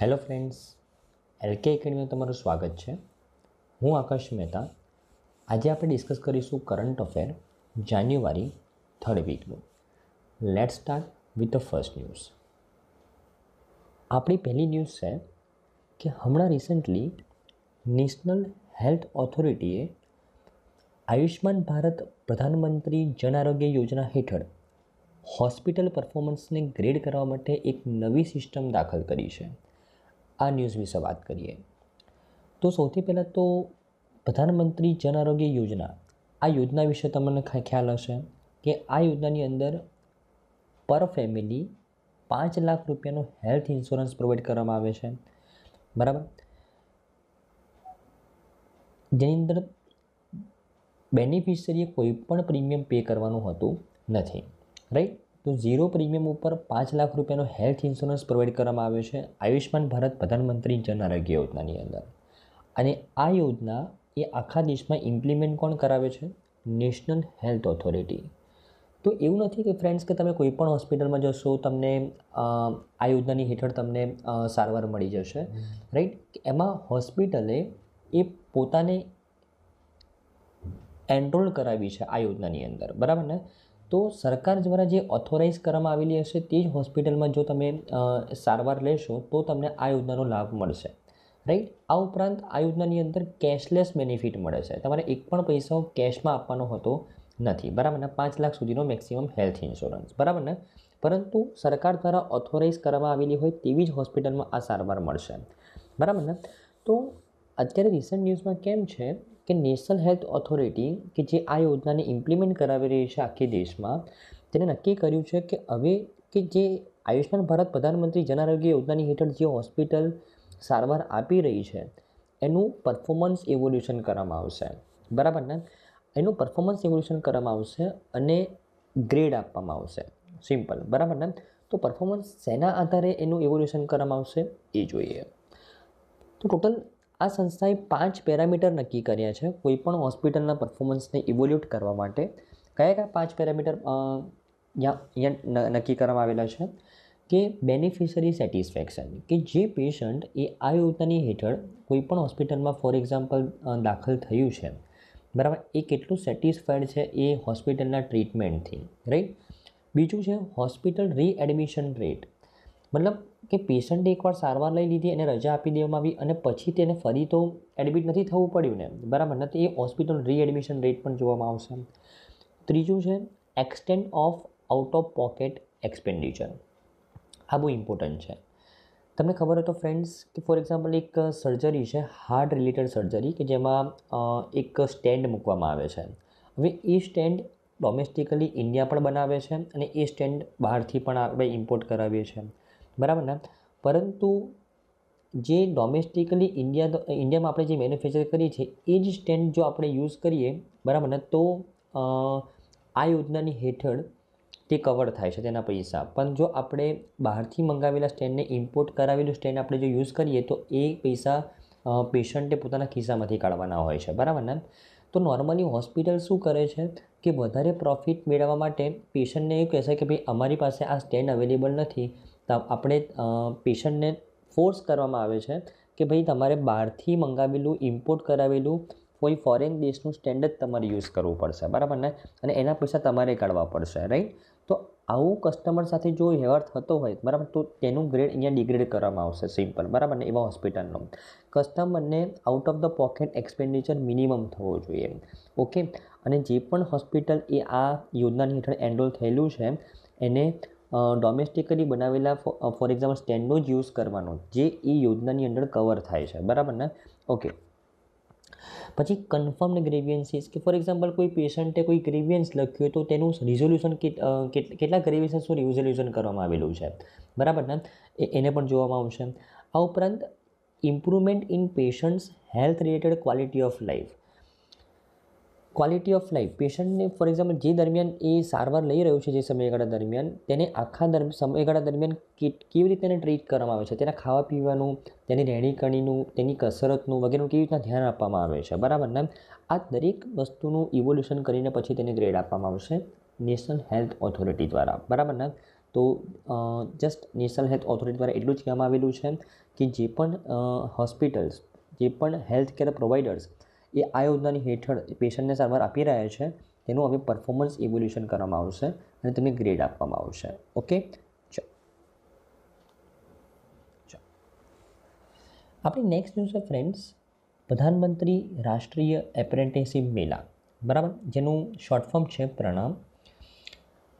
hello friends LK એકેડમીમાં તમારું સ્વાગત છે હું આકાશ મહેતા આજે આપણે ડિસ્કસ કરીશું કરંટ અફેર જાન્યુઆરી થર્ડ વીકનું let start with the first news આપણી પહેલી ન્યૂઝ છે કે હમણાં રિસન્ટલી નેશનલ હેલ્થ ઓથોરિટીએ આયુષ્માન ભારત પ્રધાનમંત્રી જન આરોગ્ય યોજના હેઠળ હોસ્પિટલ પરફોર્મન્સને ગ્રેડ કરવા માટે એક નવી સિસ્ટમ દાખલ કરી છે આ ન્યૂઝ વિશે વાત કરીએ તો સૌથી પહેલાં તો પ્રધાનમંત્રી જન આરોગ્ય યોજના આ યોજના વિશે તમને ખ્યાલ હશે કે આ યોજનાની અંદર પર ફેમિલી પાંચ લાખ રૂપિયાનો હેલ્થ ઇન્સ્યોરન્સ પ્રોવાઈડ કરવામાં આવે છે બરાબર જેની અંદર બેનિફિશરીએ કોઈ પણ પ્રીમિયમ પે કરવાનું હોતું નથી રાઈટ તો ઝીરો પ્રીમિયમ ઉપર પાંચ લાખ રૂપિયાનો હેલ્થ ઇન્સ્યોરન્સ પ્રોવાઈડ કરવામાં આવ્યો છે આયુષ્યમાન ભારત પ્રધાનમંત્રી જન આરોગ્ય યોજનાની અંદર અને આ યોજના એ આખા દેશમાં ઇમ્પ્લિમેન્ટ કોણ કરાવે છે નેશનલ હેલ્થ ઓથોરિટી તો એવું નથી કે ફ્રેન્ડ્સ કે તમે કોઈ પણ હોસ્પિટલમાં જશો તમને આ યોજનાની હેઠળ તમને સારવાર મળી જશે રાઈટ એમાં હોસ્પિટલે એ પોતાને એનરોલ કરાવી છે આ યોજનાની અંદર બરાબર ને તો સરકાર દ્વારા જે ઓથોરાઇઝ કરવામાં આવેલી હશે તે જ હોસ્પિટલમાં જો તમે સારવાર લેશો તો તમને આ યોજનાનો લાભ મળશે રાઈટ આ ઉપરાંત આ યોજનાની અંદર કેશલેસ બેનિફિટ મળે છે તમારે એક પણ પૈસો કેશમાં આપવાનો હતો નથી બરાબર ને પાંચ લાખ સુધીનો મેક્સિમમ હેલ્થ ઇન્સ્યોરન્સ બરાબર ને પરંતુ સરકાર દ્વારા ઓથોરાઇઝ કરવામાં આવેલી હોય તેવી જ હોસ્પિટલમાં આ સારવાર મળશે બરાબર ને તો અત્યારે રિસન્ટ ન્યૂઝમાં કેમ છે કે નેશનલ હેલ્થ ઓથોરિટી કે જે આ યોજનાને ઇમ્પ્લિમેન્ટ કરાવી રહી છે આખી દેશમાં તેને નક્કી કર્યું છે કે હવે કે જે આયુષ્માન ભારત પ્રધાનમંત્રી જન આરોગ્ય યોજનાની હેઠળ જે હોસ્પિટલ સારવાર આપી રહી છે એનું પરફોર્મન્સ ઇવોલ્યુશન કરવામાં આવશે બરાબર ને એનું પરફોર્મન્સ ઇવોલ્યુશન કરવામાં આવશે અને ગ્રેડ આપવામાં આવશે સિમ્પલ બરાબર ને તો પરફોર્મન્સ શેના આધારે એનું ઇવોલ્યુશન કરવામાં આવશે એ જોઈએ તો ટોટલ આ સંસ્થાએ પાંચ પેરામીટર નક્કી કર્યા છે કોઈપણ હોસ્પિટલના પરફોર્મન્સને ઇવોલ્યુટ કરવા માટે કયા કયા પાંચ પેરામીટર નક્કી કરવામાં આવેલા છે કે બેનિફિશરી સેટિસ્ફેક્શન કે જે પેશન્ટ એ આ યોજનાની હેઠળ કોઈપણ હોસ્પિટલમાં ફોર એક્ઝામ્પલ દાખલ થયું છે બરાબર એ કેટલું સેટિસ્ફાઈડ છે એ હોસ્પિટલના ટ્રીટમેન્ટથી રાઈટ બીજું છે હોસ્પિટલ રીએડમિશન રેટ મતલબ કે પેશન્ટે એકવાર સારવાર લઈ લીધી અને રજા આપી દેવામાં આવી અને પછી તેને ફરી તો એડમિટ નથી થવું પડ્યું ને બરાબર નથી એ હોસ્પિટલ રીએડમિશન રેટ પણ જોવામાં આવશે ત્રીજું છે extend of out of pocket expenditure આ બહુ ઇમ્પોર્ટન્ટ છે તમને ખબર હોય તો ફ્રેન્ડ્સ કે ફોર એક્ઝામ્પલ એક સર્જરી છે હાર્ટ રિલેટેડ સર્જરી કે જેમાં એક સ્ટેન્ડ મૂકવામાં આવે છે હવે એ સ્ટેન્ડ ડોમેસ્ટિકલી ઇન્ડિયા પણ બનાવે છે અને એ સ્ટેન્ડ બહારથી પણ આપણે ઇમ્પોર્ટ કરાવીએ છીએ બરાબર ને પરંતુ જે ડોમેસ્ટિકલી ઇન્ડિયા ઇન્ડિયામાં આપણે જે મેન્યુફેક્ચર કરીએ છીએ એ જ સ્ટેન્ડ જો આપણે યુઝ કરીએ બરાબર ને તો આ યોજનાની હેઠળ તે કવર થાય છે તેના પૈસા પણ જો આપણે બહારથી મંગાવેલા સ્ટેન્ડને ઇમ્પોર્ટ કરાવેલું સ્ટેન્ડ આપણે જો યુઝ કરીએ તો એ પૈસા પેશન્ટે પોતાના ખિસ્સામાંથી કાઢવાના હોય છે બરાબર ને તો નોર્મલી હોસ્પિટલ શું કરે છે કે વધારે પ્રોફિટ મેળવવા માટે પેશન્ટને એવું કહેશે કે ભાઈ અમારી પાસે આ સ્ટેન્ડ અવેલેબલ નથી આપણે પેશન્ટને ફોર્સ કરવામાં આવે છે કે ભાઈ તમારે બહારથી મંગાવેલું ઇમ્પોર્ટ કરાવેલું કોઈ ફોરેન દેશનું સ્ટેન્ડર્ડ તમારે યુઝ કરવું પડશે બરાબર ને અને એના પૈસા તમારે કાઢવા પડશે રાઈટ તો આવું કસ્ટમર સાથે જો વ્યવહાર થતો હોય બરાબર તો તેનું ગ્રેડ અહીંયા ડિગ્રેડ કરવામાં આવશે સિમ્પલ બરાબર ને એવા હોસ્પિટલનો કસ્ટમરને out of the pocket expenditure minimum થવો જોઈએ ઓકે અને જે પણ હોસ્પિટલ એ આ યોજનાની હેઠળ એનરોલ થયેલું છે એને ડોમેસ્ટિકલી બનાવેલા ફોર એક્ઝામ્પલ સ્ટેન્ડનો જ યુઝ કરવાનો જે એ યોજનાની અંદર કવર થાય છે બરાબર ને ઓકે પછી કન્ફર્મડ ગ્રેવિયન્સીસ કે ફોર એક્ઝામ્પલ કોઈ પેશન્ટે કોઈ ગ્રેવિયન્સ લખ્યું હોય તો તેનું રિઝોલ્યુશન કેટલા ગ્રેવિયન્સનું રિઝોલ્યુશન કરવામાં આવેલું છે બરાબર ને એને પણ જોવામાં આવશે આ ઉપરાંત improvement in patients health related quality of life quality of life પેશન્ટને ફોર એક્ઝામ્પલ જે દરમિયાન એ સારવાર લઈ રહ્યું છે જે સમયગાળા દરમિયાન તેને આખા સમયગાળા દરમિયાન કેવી રીતે એને ટ્રીટ કરવામાં આવે છે તેના ખાવા પીવાનું તેની રહેણીકણીનું તેની કસરતનું વગેરેનું કેવી રીતના ધ્યાન આપવામાં આવે છે બરાબર ને આ દરેક વસ્તુનું ઇવોલ્યુશન કરીને પછી તેને ગ્રેડ આપવામાં આવશે નેશનલ હેલ્થ ઓથોરિટી દ્વારા બરાબર ને તો જસ્ટ નેશનલ હેલ્થ ઓથોરિટી દ્વારા એટલું જ કહેવામાં આવેલું છે કે જે પણ હોસ્પિટલ્સ જે પણ હેલ્થ કેર પ્રોવાઈડર્સ એ આ યોજનાની હેઠળ પેશન્ટને સારવાર આપી રહ્યા છે તેનું હવે પરફોર્મન્સ ઇવોલ્યુશન કરવામાં આવશે અને તેમને ગ્રેડ આપવામાં આવશે ઓકે આપણી નેક્સ્ટ ન્યૂઝ છે ફ્રેન્ડ્સ પ્રધાનમંત્રી રાષ્ટ્રીય એપ્રેન્ટિસશીપ મેળા બરાબર જેનું શોર્ટ ફોર્મ છે પ્રણામ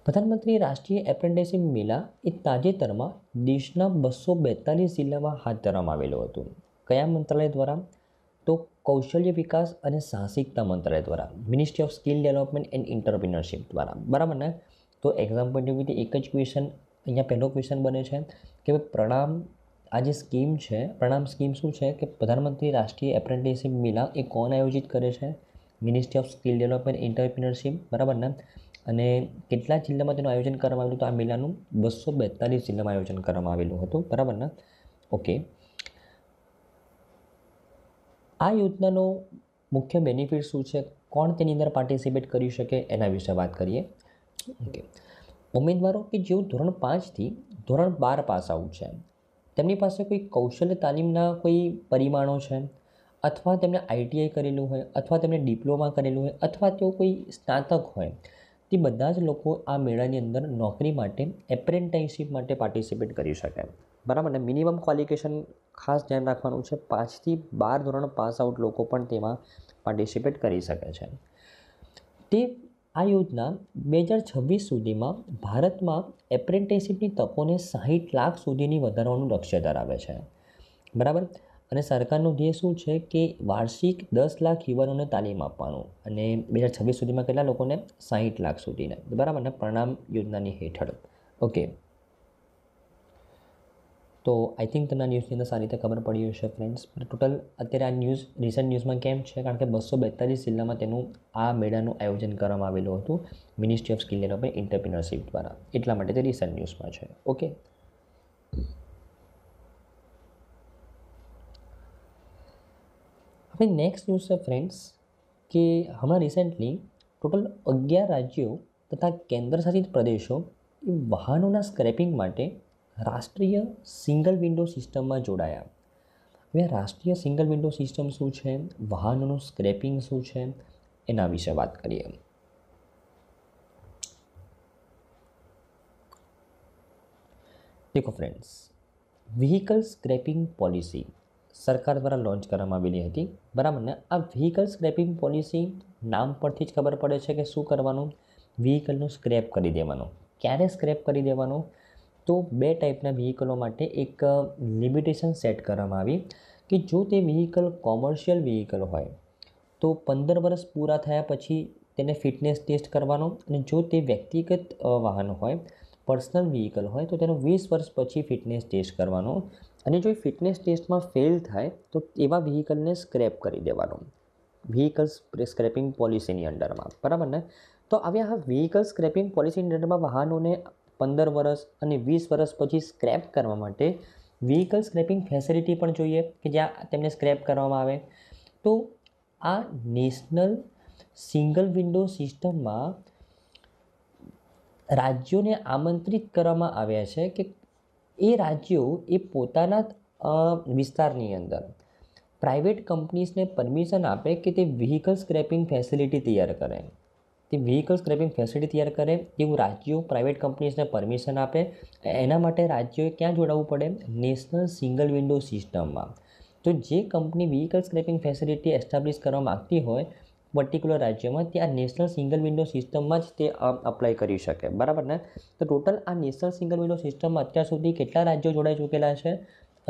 પ્રધાનમંત્રી રાષ્ટ્રીય એપ્રેન્ટિસશીપ મેળા એ તાજેતરમાં દેશના બસો બેતાલીસ જિલ્લામાં હાથ ધરવામાં આવેલો હતો કયા મંત્રાલય દ્વારા કૌશલ્ય વિકાસ અને સાહસિકતા મંત્રાલય દ્વારા ministry of skill development and entrepreneurship દ્વારા બરાબર ને તો એક્ઝામ પોઈન્ટ ઓફ વ્યૂથી એક જ ક્વેશ્ચન અહીંયા પહેલો ક્વેશ્ચન બને છે કે પ્રણામ આ જે સ્કીમ છે પ્રણામ સ્કીમ શું છે કે પ્રધાનમંત્રી રાષ્ટ્રીય એપ્રેન્ટિસશીપ મિલા એ કોણ આયોજિત કરે છે ministry of skill development entrepreneurship બરાબર ને અને કેટલા જિલ્લામાં તેનું આયોજન કરવામાં આવ્યું તો આ મેળાનું બસો બેતાલીસ જિલ્લામાં આયોજન કરવામાં આવેલું હતું બરાબર ને ઓકે આ યોજનાનો મુખ્ય બેનિફિટ શું છે કોણ તેની અંદર પાર્ટિસિપેટ કરી શકે એના વિશે વાત કરીએ ઓકે ઉમેદવારો કે જેઓ ધોરણ પાંચથી ધોરણ બાર પાસ આઉટ છે તેમની પાસે કોઈ કૌશલ્ય તાલીમના કોઈ પરિમાણો છે અથવા તેમણે આઈટીઆઈ કરેલું હોય અથવા તેમણે ડિપ્લોમા કરેલું હોય અથવા તેઓ કોઈ સ્નાતક હોય તે બધા જ લોકો આ મેળાની અંદર નોકરી માટે એપ્રેન્ટાઇશીપ માટે પાર્ટિસિપેટ કરી શકે બરાબર ને મિનિમમ ક્વોલિફિકેશન ખાસ ધ્યાન રાખવાનું છે પાંચથી બાર ધોરણ પાસ આઉટ લોકો પણ તેમાં પાર્ટિસિપેટ કરી શકે છે તે આ યોજના બે હજાર છવ્વીસ સુધીમાં ભારતમાં એપ્રેન્ટિસશીપની તકોને સાહીઠ લાખ સુધીની વધારવાનું લક્ષ્ય ધરાવે છે બરાબર અને સરકારનું ધ્યેય શું છે કે વાર્ષિક દસ લાખ યુવાનોને તાલીમ આપવાનું અને બે હજાર છવ્વીસ સુધીમાં કેટલા લોકોને સાહીઠ લાખ સુધીને બરાબર ને પ્રણામ યોજનાની હેઠળ ઓકે તો આઈ થિંક તમને આ ન્યૂઝની અંદર સારી રીતે ખબર પડી હશે ફ્રેન્ડ્સ ટોટલ અત્યારે આ ન્યૂઝ રિસન્ટ ન્યૂઝમાં કેમ છે કારણ કે બસો બેતાલીસ જિલ્લામાં તેનું આ મેળાનું આયોજન કરવામાં આવેલું હતું ministry of skill development entrepreneurship દ્વારા એટલા માટે તે રિસન્ટ ન્યૂઝમાં છે ઓકે હવે નેક્સ્ટ ન્યૂઝ છે ફ્રેન્ડ્સ કે હમણાં રિસેન્ટલી ટોટલ અગિયાર રાજ્યો તથા કેન્દ્રશાસિત પ્રદેશો એ વાહનોના સ્ક્રેપિંગ માટે રાષ્ટ્રીય સિંગલ વિન્ડો સિસ્ટમમાં જોડાયા હવે રાષ્ટ્રીય સિંગલ વિન્ડો સિસ્ટમ શું છે વાહનોનું સ્ક્રેપિંગ શું છે એના વિશે વાત કરીએ દેખો ફ્રેન્ડ્સ વ્હીકલ સ્ક્રેપિંગ પોલિસી સરકાર દ્વારા લોન્ચ કરવામાં આવેલી હતી બરાબર ને આ વ્હીકલ સ્ક્રેપિંગ પોલિસી નામ પરથી જ ખબર પડે છે કે શું કરવાનું વ્હીકલનું સ્ક્રેપ કરી દેવાનું ક્યારે સ્ક્રેપ કરી દેવાનું તો બે ટાઈપના વ્હીકલો માટે એક લિમિટેશન સેટ કરવામાં આવી કે જો તે વ્હીકલ કોમર્શિયલ વ્હીકલ હોય તો પંદર વર્ષ પૂરા થયા પછી તેને ફિટનેસ ટેસ્ટ કરવાનો અને જો તે વ્યક્તિગત વાહન હોય પર્સનલ વ્હીકલ હોય તો તેનો વીસ વર્ષ પછી ફિટનેસ ટેસ્ટ કરવાનો અને જો એ ફિટનેસ ટેસ્ટમાં ફેલ થાય તો એવા વ્હીકલને સ્ક્રેપ કરી દેવાનો વ્હીકલ સ્ક્રેપિંગ પોલિસીની અંડરમાં બરાબર ને તો હવે આ વ્હીકલ સ્ક્રેપિંગ પોલિસીની અંડરમાં વાહનોને પંદર વરસ અને વીસ વરસ પછી સ્ક્રેપ કરવા માટે વ્હીકલ સ્ક્રેપિંગ ફેસિલિટી પણ જોઈએ કે જ્યાં તેમને સ્ક્રેપ કરવામાં આવે તો આ નેશનલ સિંગલ વિન્ડો સિસ્ટમમાં રાજ્યોને આમંત્રિત કરવામાં આવ્યા છે કે એ રાજ્યો એ પોતાના વિસ્તારની અંદર પ્રાઇવેટ કંપનીઝને પરમિશન આપે કે તે વ્હીકલ સ્ક્રેપિંગ ફેસિલિટી તૈયાર કરે તે વ્હીકલ સ્ક્રેપિંગ ફેસિલિટી તૈયાર કરે એવું રાજ્યો પ્રાઇવેટ કંપનીઝને પરમિશન આપે એના માટે રાજ્યોએ ક્યાં જોડાવવું પડે નેશનલ સિંગલ વિન્ડો સિસ્ટમમાં તો જે company vehicle scrapping facility establish કરવા માગતી હોય પર્ટિક્યુલર રાજ્યમાં તે આ નેશનલ સિંગલ વિન્ડો સિસ્ટમમાં જ તે અપ્લાય કરી શકે બરાબર ને તો ટોટલ આ નેશનલ સિંગલ વિન્ડો સિસ્ટમમાં અત્યાર સુધી કેટલા રાજ્યો જોડાઈ ચૂકેલા છે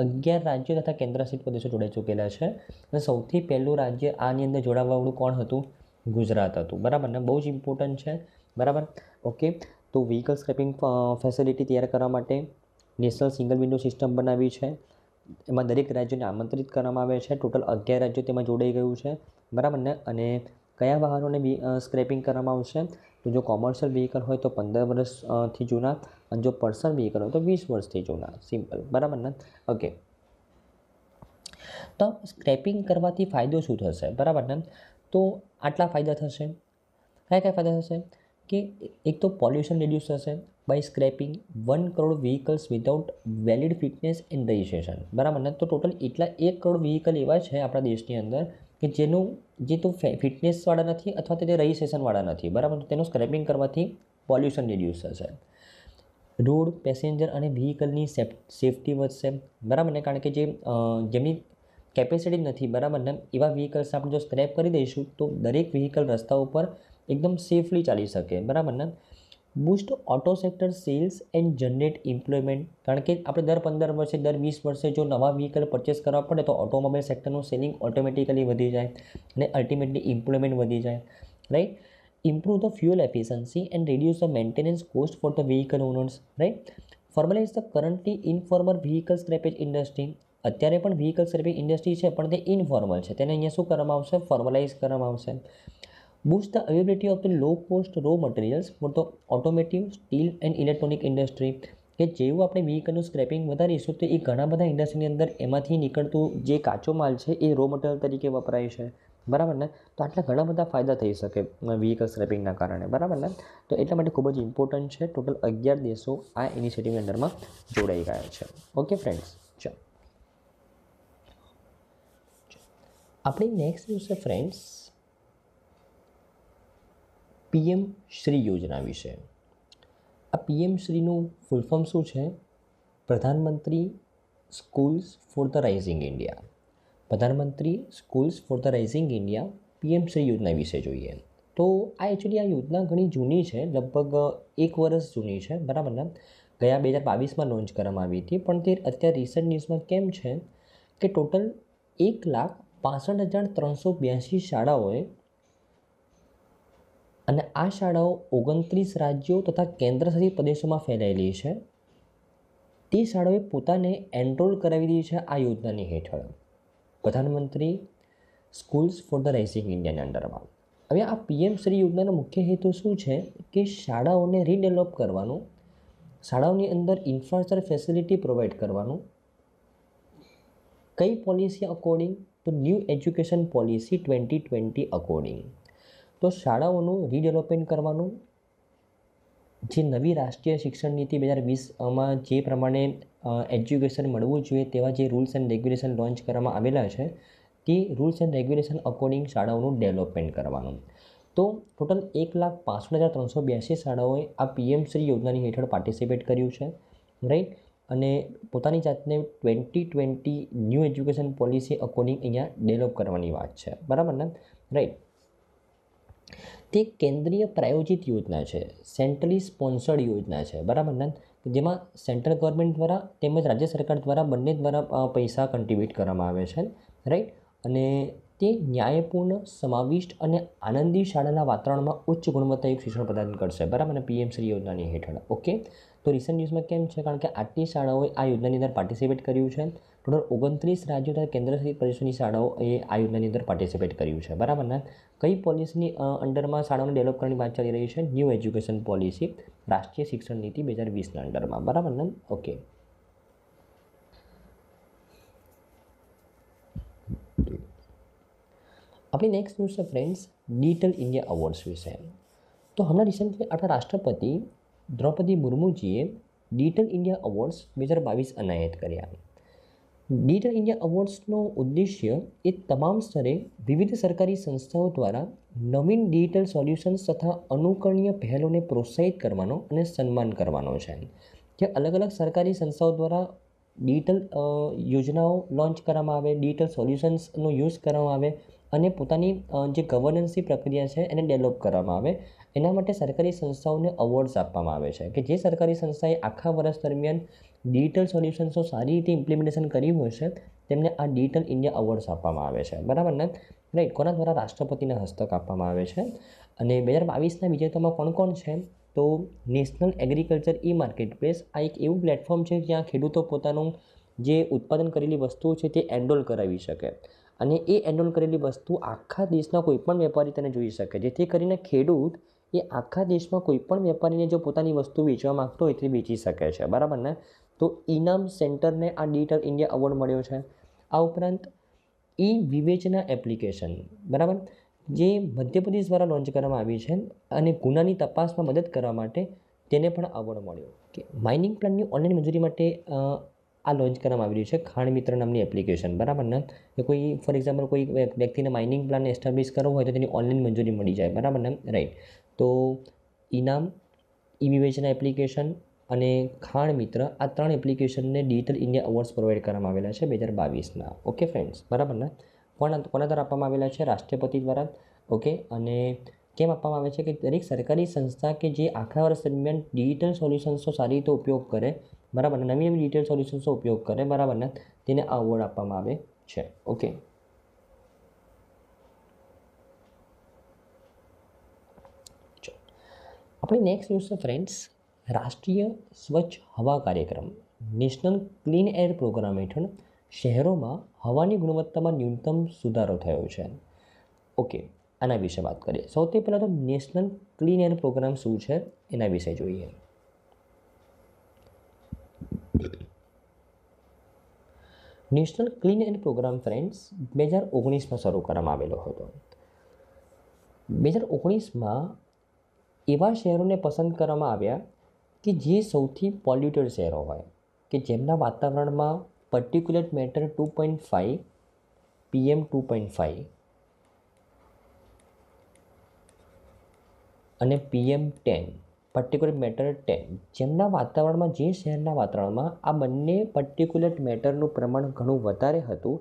અગિયાર રાજ્યો તથા કેન્દ્રશાસિત પ્રદેશો જોડાઈ ચૂકેલા છે અને સૌથી પહેલું રાજ્ય આની અંદર જોડાવાવાળું કોણ હતું ગુજરાત હતું બરાબર ને બહુ જ ઇમ્પોર્ટન્ટ છે બરાબર ઓકે તો વ્હીકલ સ્ક્રેપિંગ ફેસિલિટી તૈયાર કરવા માટે નેશનલ સિંગલ વિન્ડો સિસ્ટમ બનાવી છે એમાં દરેક રાજ્યોને આમંત્રિત કરવામાં આવે છે ટોટલ અગિયાર રાજ્યો તેમાં જોડાઈ ગયું છે બરાબર ને અને કયા વાહનોને બી સ્ક્રેપિંગ કરવામાં આવશે તો જો કોમર્શિયલ વ્હીકલ હોય તો પંદર વર્ષથી જૂના અને જો પર્સનલ વ્હીકલ હોય તો વીસ વર્ષથી જૂના સિમ્પલ બરાબર ને ઓકે તો સ્ક્રેપિંગ કરવાથી ફાયદો શું થશે બરાબર ને તો આટલા ફાયદા થશે કયા કયા ફાયદા થશે કે એક તો પોલ્યુશન રિડ્યુસ થશે by scrapping one crore vehicles without valid fitness and registration બરાબર ને તો ટોટલ એટલા એક કરોડ વ્હીકલ એવા છે આપણા દેશની અંદર કે જેનું જે તો ફિટનેસવાળા નથી અથવા તો તે રજિસ્ટ્રેશનવાળા નથી બરાબર તેનું સ્ક્રેપિંગ કરવાથી પોલ્યુશન રિડ્યુસ થશે રોડ પેસેન્જર અને વ્હીકલની સેફ સેફ્ટી વધશે બરાબર ને કારણ કે જે જેમની કેપેસિટી નથી બરાબર ને એવા વ્હીકલ્સ આપણે જો સ્ક્રેપ કરી દઈશું તો દરેક વ્હીકલ રસ્તા ઉપર એકદમ સેફલી ચાલી શકે બરાબર ને boost auto sector sales and generate employment કારણ કે આપણે દર પંદર વર્ષે દર વીસ વર્ષે જો નવા વ્હીકલ પરચેસ કરવા પડે તો ઓટોમોબાઈલ સેક્ટરનું સેલિંગ ઓટોમેટિકલી વધી જાય અને અલ્ટિમેટલી એમ્પ્લોયમેન્ટ વધી જાય right improve the fuel efficiency and reduce the maintenance cost for the vehicle owners right formalize the currently informal vehicle scrappage industry અત્યારે પણ વ્હીકલ સર્વિસ ઇન્ડસ્ટ્રી છે પણ તે ઇનફોર્મલ છે તેને અહીંયા શું કરવામાં આવશે ફોર્મલાઇઝ કરવામાં આવશે boost the availability of the low cost raw materials for the automotive steel and electronic industry કે જેવું આપણે વ્હીકલનું સ્ક્રેપિંગ વધારીશું તો એ ઘણા બધા ઇન્ડસ્ટ્રીની અંદર એમાંથી નીકળતું જે કાચો માલ છે એ રો મટીરિયલ તરીકે વપરાય છે બરાબર ને તો આટલા ઘણા બધા ફાયદા થઈ શકે વ્હીકલ સ્ક્રેપિંગના કારણે બરાબર ને તો એટલા માટે ખૂબ જ ઇમ્પોર્ટન્ટ છે ટોટલ અગિયાર દેશો આ ઇનિશિયેટિવની અંદરમાં જોડાઈ ગયા છે ઓકે ફ્રેન્ડ્સ આપણી નેક્સ્ટ ન્યૂઝ છે ફ્રેન્ડ્સ પીએમ શ્રી યોજના વિશે આ પીએમ શ્રીનું ફોર્મ શું છે Pradhan Mantri schools for the rising India Pradhan Mantri schools for the rising India PM Shri યોજના વિશે જોઈએ તો આ એકચ્યુઅલી આ યોજના ઘણી જૂની છે લગભગ એક વર્ષ જૂની છે બરાબર ને ગયા બે હજાર બાવીસમાં લોન્ચ કરવામાં આવી હતી પણ તે અત્યારે રિસન્ટ ન્યૂઝમાં કેમ છે કે ટોટલ એક લાખ પાસઠ હજાર ત્રણસો બ્યાસી શાળાઓએ અને આ શાળાઓ ઓગણત્રીસ રાજ્યો તથા કેન્દ્ર શાસિત પ્રદેશોમાં ફેલાયેલી છે તે શાળાઓએ પોતાને એનરોલ કરાવી દીધી છે આ યોજનાની હેઠળ પ્રધાનમંત્રી સ્કૂલ્સ ફોર ધ રાઇઝિંગ ઇન્ડિયાની અંડરમાં હવે આ પીએમ શ્રી યોજનાનો મુખ્ય હેતુ શું છે કે શાળાઓને રીડેવલપ કરવાનું શાળાઓની અંદર ઇન્ફ્રાસ્ટ્રક્ચર ફેસિલિટી પ્રોવાઈડ કરવાનું કઈ પોલિસી અકોર્ડિંગ તો new education policy twenty twenty according તો શાળાઓનું રીડેવલપમેન્ટ કરવાનું જે નવી રાષ્ટ્રીય શિક્ષણ નીતિ બે હજાર વીસમાં જે પ્રમાણે એજ્યુકેશન મળવું જોઈએ તેવા જે રૂલ્સ એન્ડ રેગ્યુલેશન લોન્ચ કરવામાં આવેલા છે તે રૂલ્સ એન્ડ રેગ્યુલેશન અકોર્ડિંગ શાળાઓનું ડેવલપમેન્ટ કરવાનું તો ટોટલ એક લાખ પાસઠ હજાર ત્રણસો બ્યાસી શાળાઓએ આ પીએમ શ્રી યોજનાની હેઠળ પાર્ટિસિપેટ કર્યું છે રાઈટ અને પોતાની જાતને twenty twenty new education policy according અહીંયા ડેવલપ કરવાની વાત છે બરાબર ને રાઈટ તે કેન્દ્રીય પ્રાયોજિત યોજના છે સેન્ટ્રલી સ્પોન્સર્ડ યોજના છે બરાબર ને જેમાં સેન્ટ્રલ ગવર્મેન્ટ દ્વારા તેમજ રાજ્ય સરકાર દ્વારા બંને દ્વારા પૈસા કન્ટ્રીબ્યુટ કરવામાં આવે છે રાઈટ અને તે ન્યાયપૂર્ણ સમાવિષ્ટ અને આનંદી શાળાના વાતાવરણમાં ઉચ્ચ ગુણવત્તાયુક્ત શિક્ષણ પ્રદાન કરશે બરાબર અને પીએમશ્રી યોજનાની હેઠળ ઓકે તો રિસન્ટ ન્યૂઝમાં કેમ છે કારણ કે આટલી શાળાઓએ આ યોજનાની અંદર પાર્ટિસિપેટ કર્યું છે ટોટલ ઓગણત્રીસ રાજ્યો તથા કેન્દ્રશાસિત પ્રદેશોની શાળાઓએ આ યોજનાની અંદર પાર્ટિસિપેટ કર્યું છે બરાબર ને કઈ પોલિસીની અંડરમાં શાળાઓને ડેવલપ કરવાની વાત ચાલી રહી છે ન્યૂ એજ્યુકેશન પોલિસી રાષ્ટ્રીય શિક્ષણ નીતિ બે હજાર વીસના અંડરમાં બરાબર ને ઓકે આપણી નેક્સ્ટ ન્યૂઝ છે ફ્રેન્ડ્સ ડિજિટલ ઇન્ડિયા અવોર્ડ્સ વિશે તો હમણાં રિસન્ટલી આપણા રાષ્ટ્રપતિ દ્રૌપદી મુર્મુજીએ ડિજિટલ ઇન્ડિયા અવોર્ડ્સ બે હજાર બાવીસ અનાયત કર્યા ડિજિટલ ઇન્ડિયા અવોર્ડ્સનો ઉદ્દેશ્ય એ તમામ સ્તરે વિવિધ સરકારી સંસ્થાઓ દ્વારા નવીન ડિજિટલ સોલ્યુશન્સ તથા અનુકરણીય પહેલોને પ્રોત્સાહિત કરવાનો અને સન્માન કરવાનો છે જે અલગ અલગ સરકારી સંસ્થાઓ દ્વારા ડિજિટલ યોજનાઓ લોન્ચ કરવામાં આવે ડિજિટલ સોલ્યુશન્સનો યુઝ કરવામાં આવે અને પોતાની જે ગવર્નન્સની પ્રક્રિયા છે એને ડેવલપ કરવામાં આવે એના માટે સરકારી સંસ્થાઓને અવોર્ડ્સ આપવામાં આવે છે કે જે સરકારી સંસ્થાએ આખા વર્ષ દરમિયાન ડિજિટલ સોલ્યુશન્સો સારી રીતે ઇમ્પ્લિમેન્ટેશન કર્યું હોય છે તેમને આ ડિજિટલ ઇન્ડિયા અવોર્ડ્સ આપવામાં આવે છે બરાબર ને રાઈટ કોના દ્વારા રાષ્ટ્રપતિના હસ્તક આપવામાં આવે છે અને બે હજાર બાવીસના વિજેતામાં કોણ કોણ છે તો national agriculture E market place આ એક એવું પ્લેટફોર્મ છે જ્યાં ખેડૂતો પોતાનું જે ઉત્પાદન કરેલી વસ્તુઓ છે તે એન્ડોલ કરાવી શકે અને એ એનરોલ કરેલી વસ્તુ આખા દેશના કોઈપણ વેપારી તેને જોઈ શકે જેથી કરીને ખેડૂત એ આખા દેશમાં કોઈપણ વેપારીને જો પોતાની વસ્તુ વેચવા માગતો હોય તે વેચી શકે છે બરાબર ને તો ઇનામ સેન્ટરને આ ડિજિટલ ઇન્ડિયા એવોર્ડ મળ્યો છે આ ઉપરાંત ઈ વિવેચના એપ્લિકેશન બરાબર જે મધ્યપ્રદેશ દ્વારા લોન્ચ કરવામાં આવી છે અને ગુનાની તપાસમાં મદદ કરવા માટે તેને પણ એવોર્ડ મળ્યો કે માઇનિંગ પ્લાનની ઓનલાઈન મંજૂરી માટે આ લોન્ચ કરવામાં આવી છે ખાણ મિત્ર નામની એપ્લિકેશન બરાબર ને કે કોઈ ફોર એક્ઝામ્પલ કોઈ વ્યક્તિને માઇનિંગ પ્લાન એસ્ટાબ્લિશ કરવો હોય તો તેની ઓનલાઈન મંજૂરી મળી જાય બરાબર ને રાઈટ તો ઇનામ ઈ વિવેચના એપ્લિકેશન અને ખાણ મિત્ર આ ત્રણ એપ્લિકેશનને ડિજિટલ ઇન્ડિયા અવોર્ડ્સ પ્રોવાઈડ કરવામાં આવેલા છે બે હજાર બાવીસના ઓકે ફ્રેન્ડ્સ બરાબર ને કોના કોના દ્વારા આપવામાં આવેલા છે રાષ્ટ્રપતિ દ્વારા ઓકે અને કેમ આપવામાં આવે છે કે દરેક સરકારી સંસ્થા કે જે આખા વર્ષ દરમિયાન ડિજિટલ સોલ્યુશન્સનો સારી રીતે ઉપયોગ કરે બરાબર નવી નવી ડિટેલ સોલ્યુશન્સનો ઉપયોગ કરે બરાબર ને તેને અવોર્ડ આપવામાં આવે છે ઓકે આપણી નેક્સ્ટ ન્યૂઝ છે ફ્રેન્ડ્સ રાષ્ટ્રીય સ્વચ્છ હવા કાર્યક્રમ નેશનલ ક્લીન એર પ્રોગ્રામ હેઠળ શહેરોમાં હવાની ગુણવત્તામાં ન્યૂનતમ સુધારો થયો છે ઓકે આના વિશે વાત કરીએ સૌથી પહેલાં તો નેશનલ ક્લીન એર પ્રોગ્રામ શું છે એના વિશે જોઈએ national clean and programme friends બે હજાર ઓગણીસમાં શરૂ કરવામાં આવેલો હતો બે હજાર ઓગણીસમાં એવા શહેરોને પસંદ કરવામાં આવ્યા કે જે સૌથી પોલ્યુટેડ શહેરો હોય કે જેમના વાતાવરણમાં particulate matter two point five PM two point five અને PM ten particular matter ten જેમના વાતાવરણમાં જે શહેરના વાતાવરણમાં આ બંને પર્ટિક્યુલર મેટરનું પ્રમાણ ઘણું વધારે હતું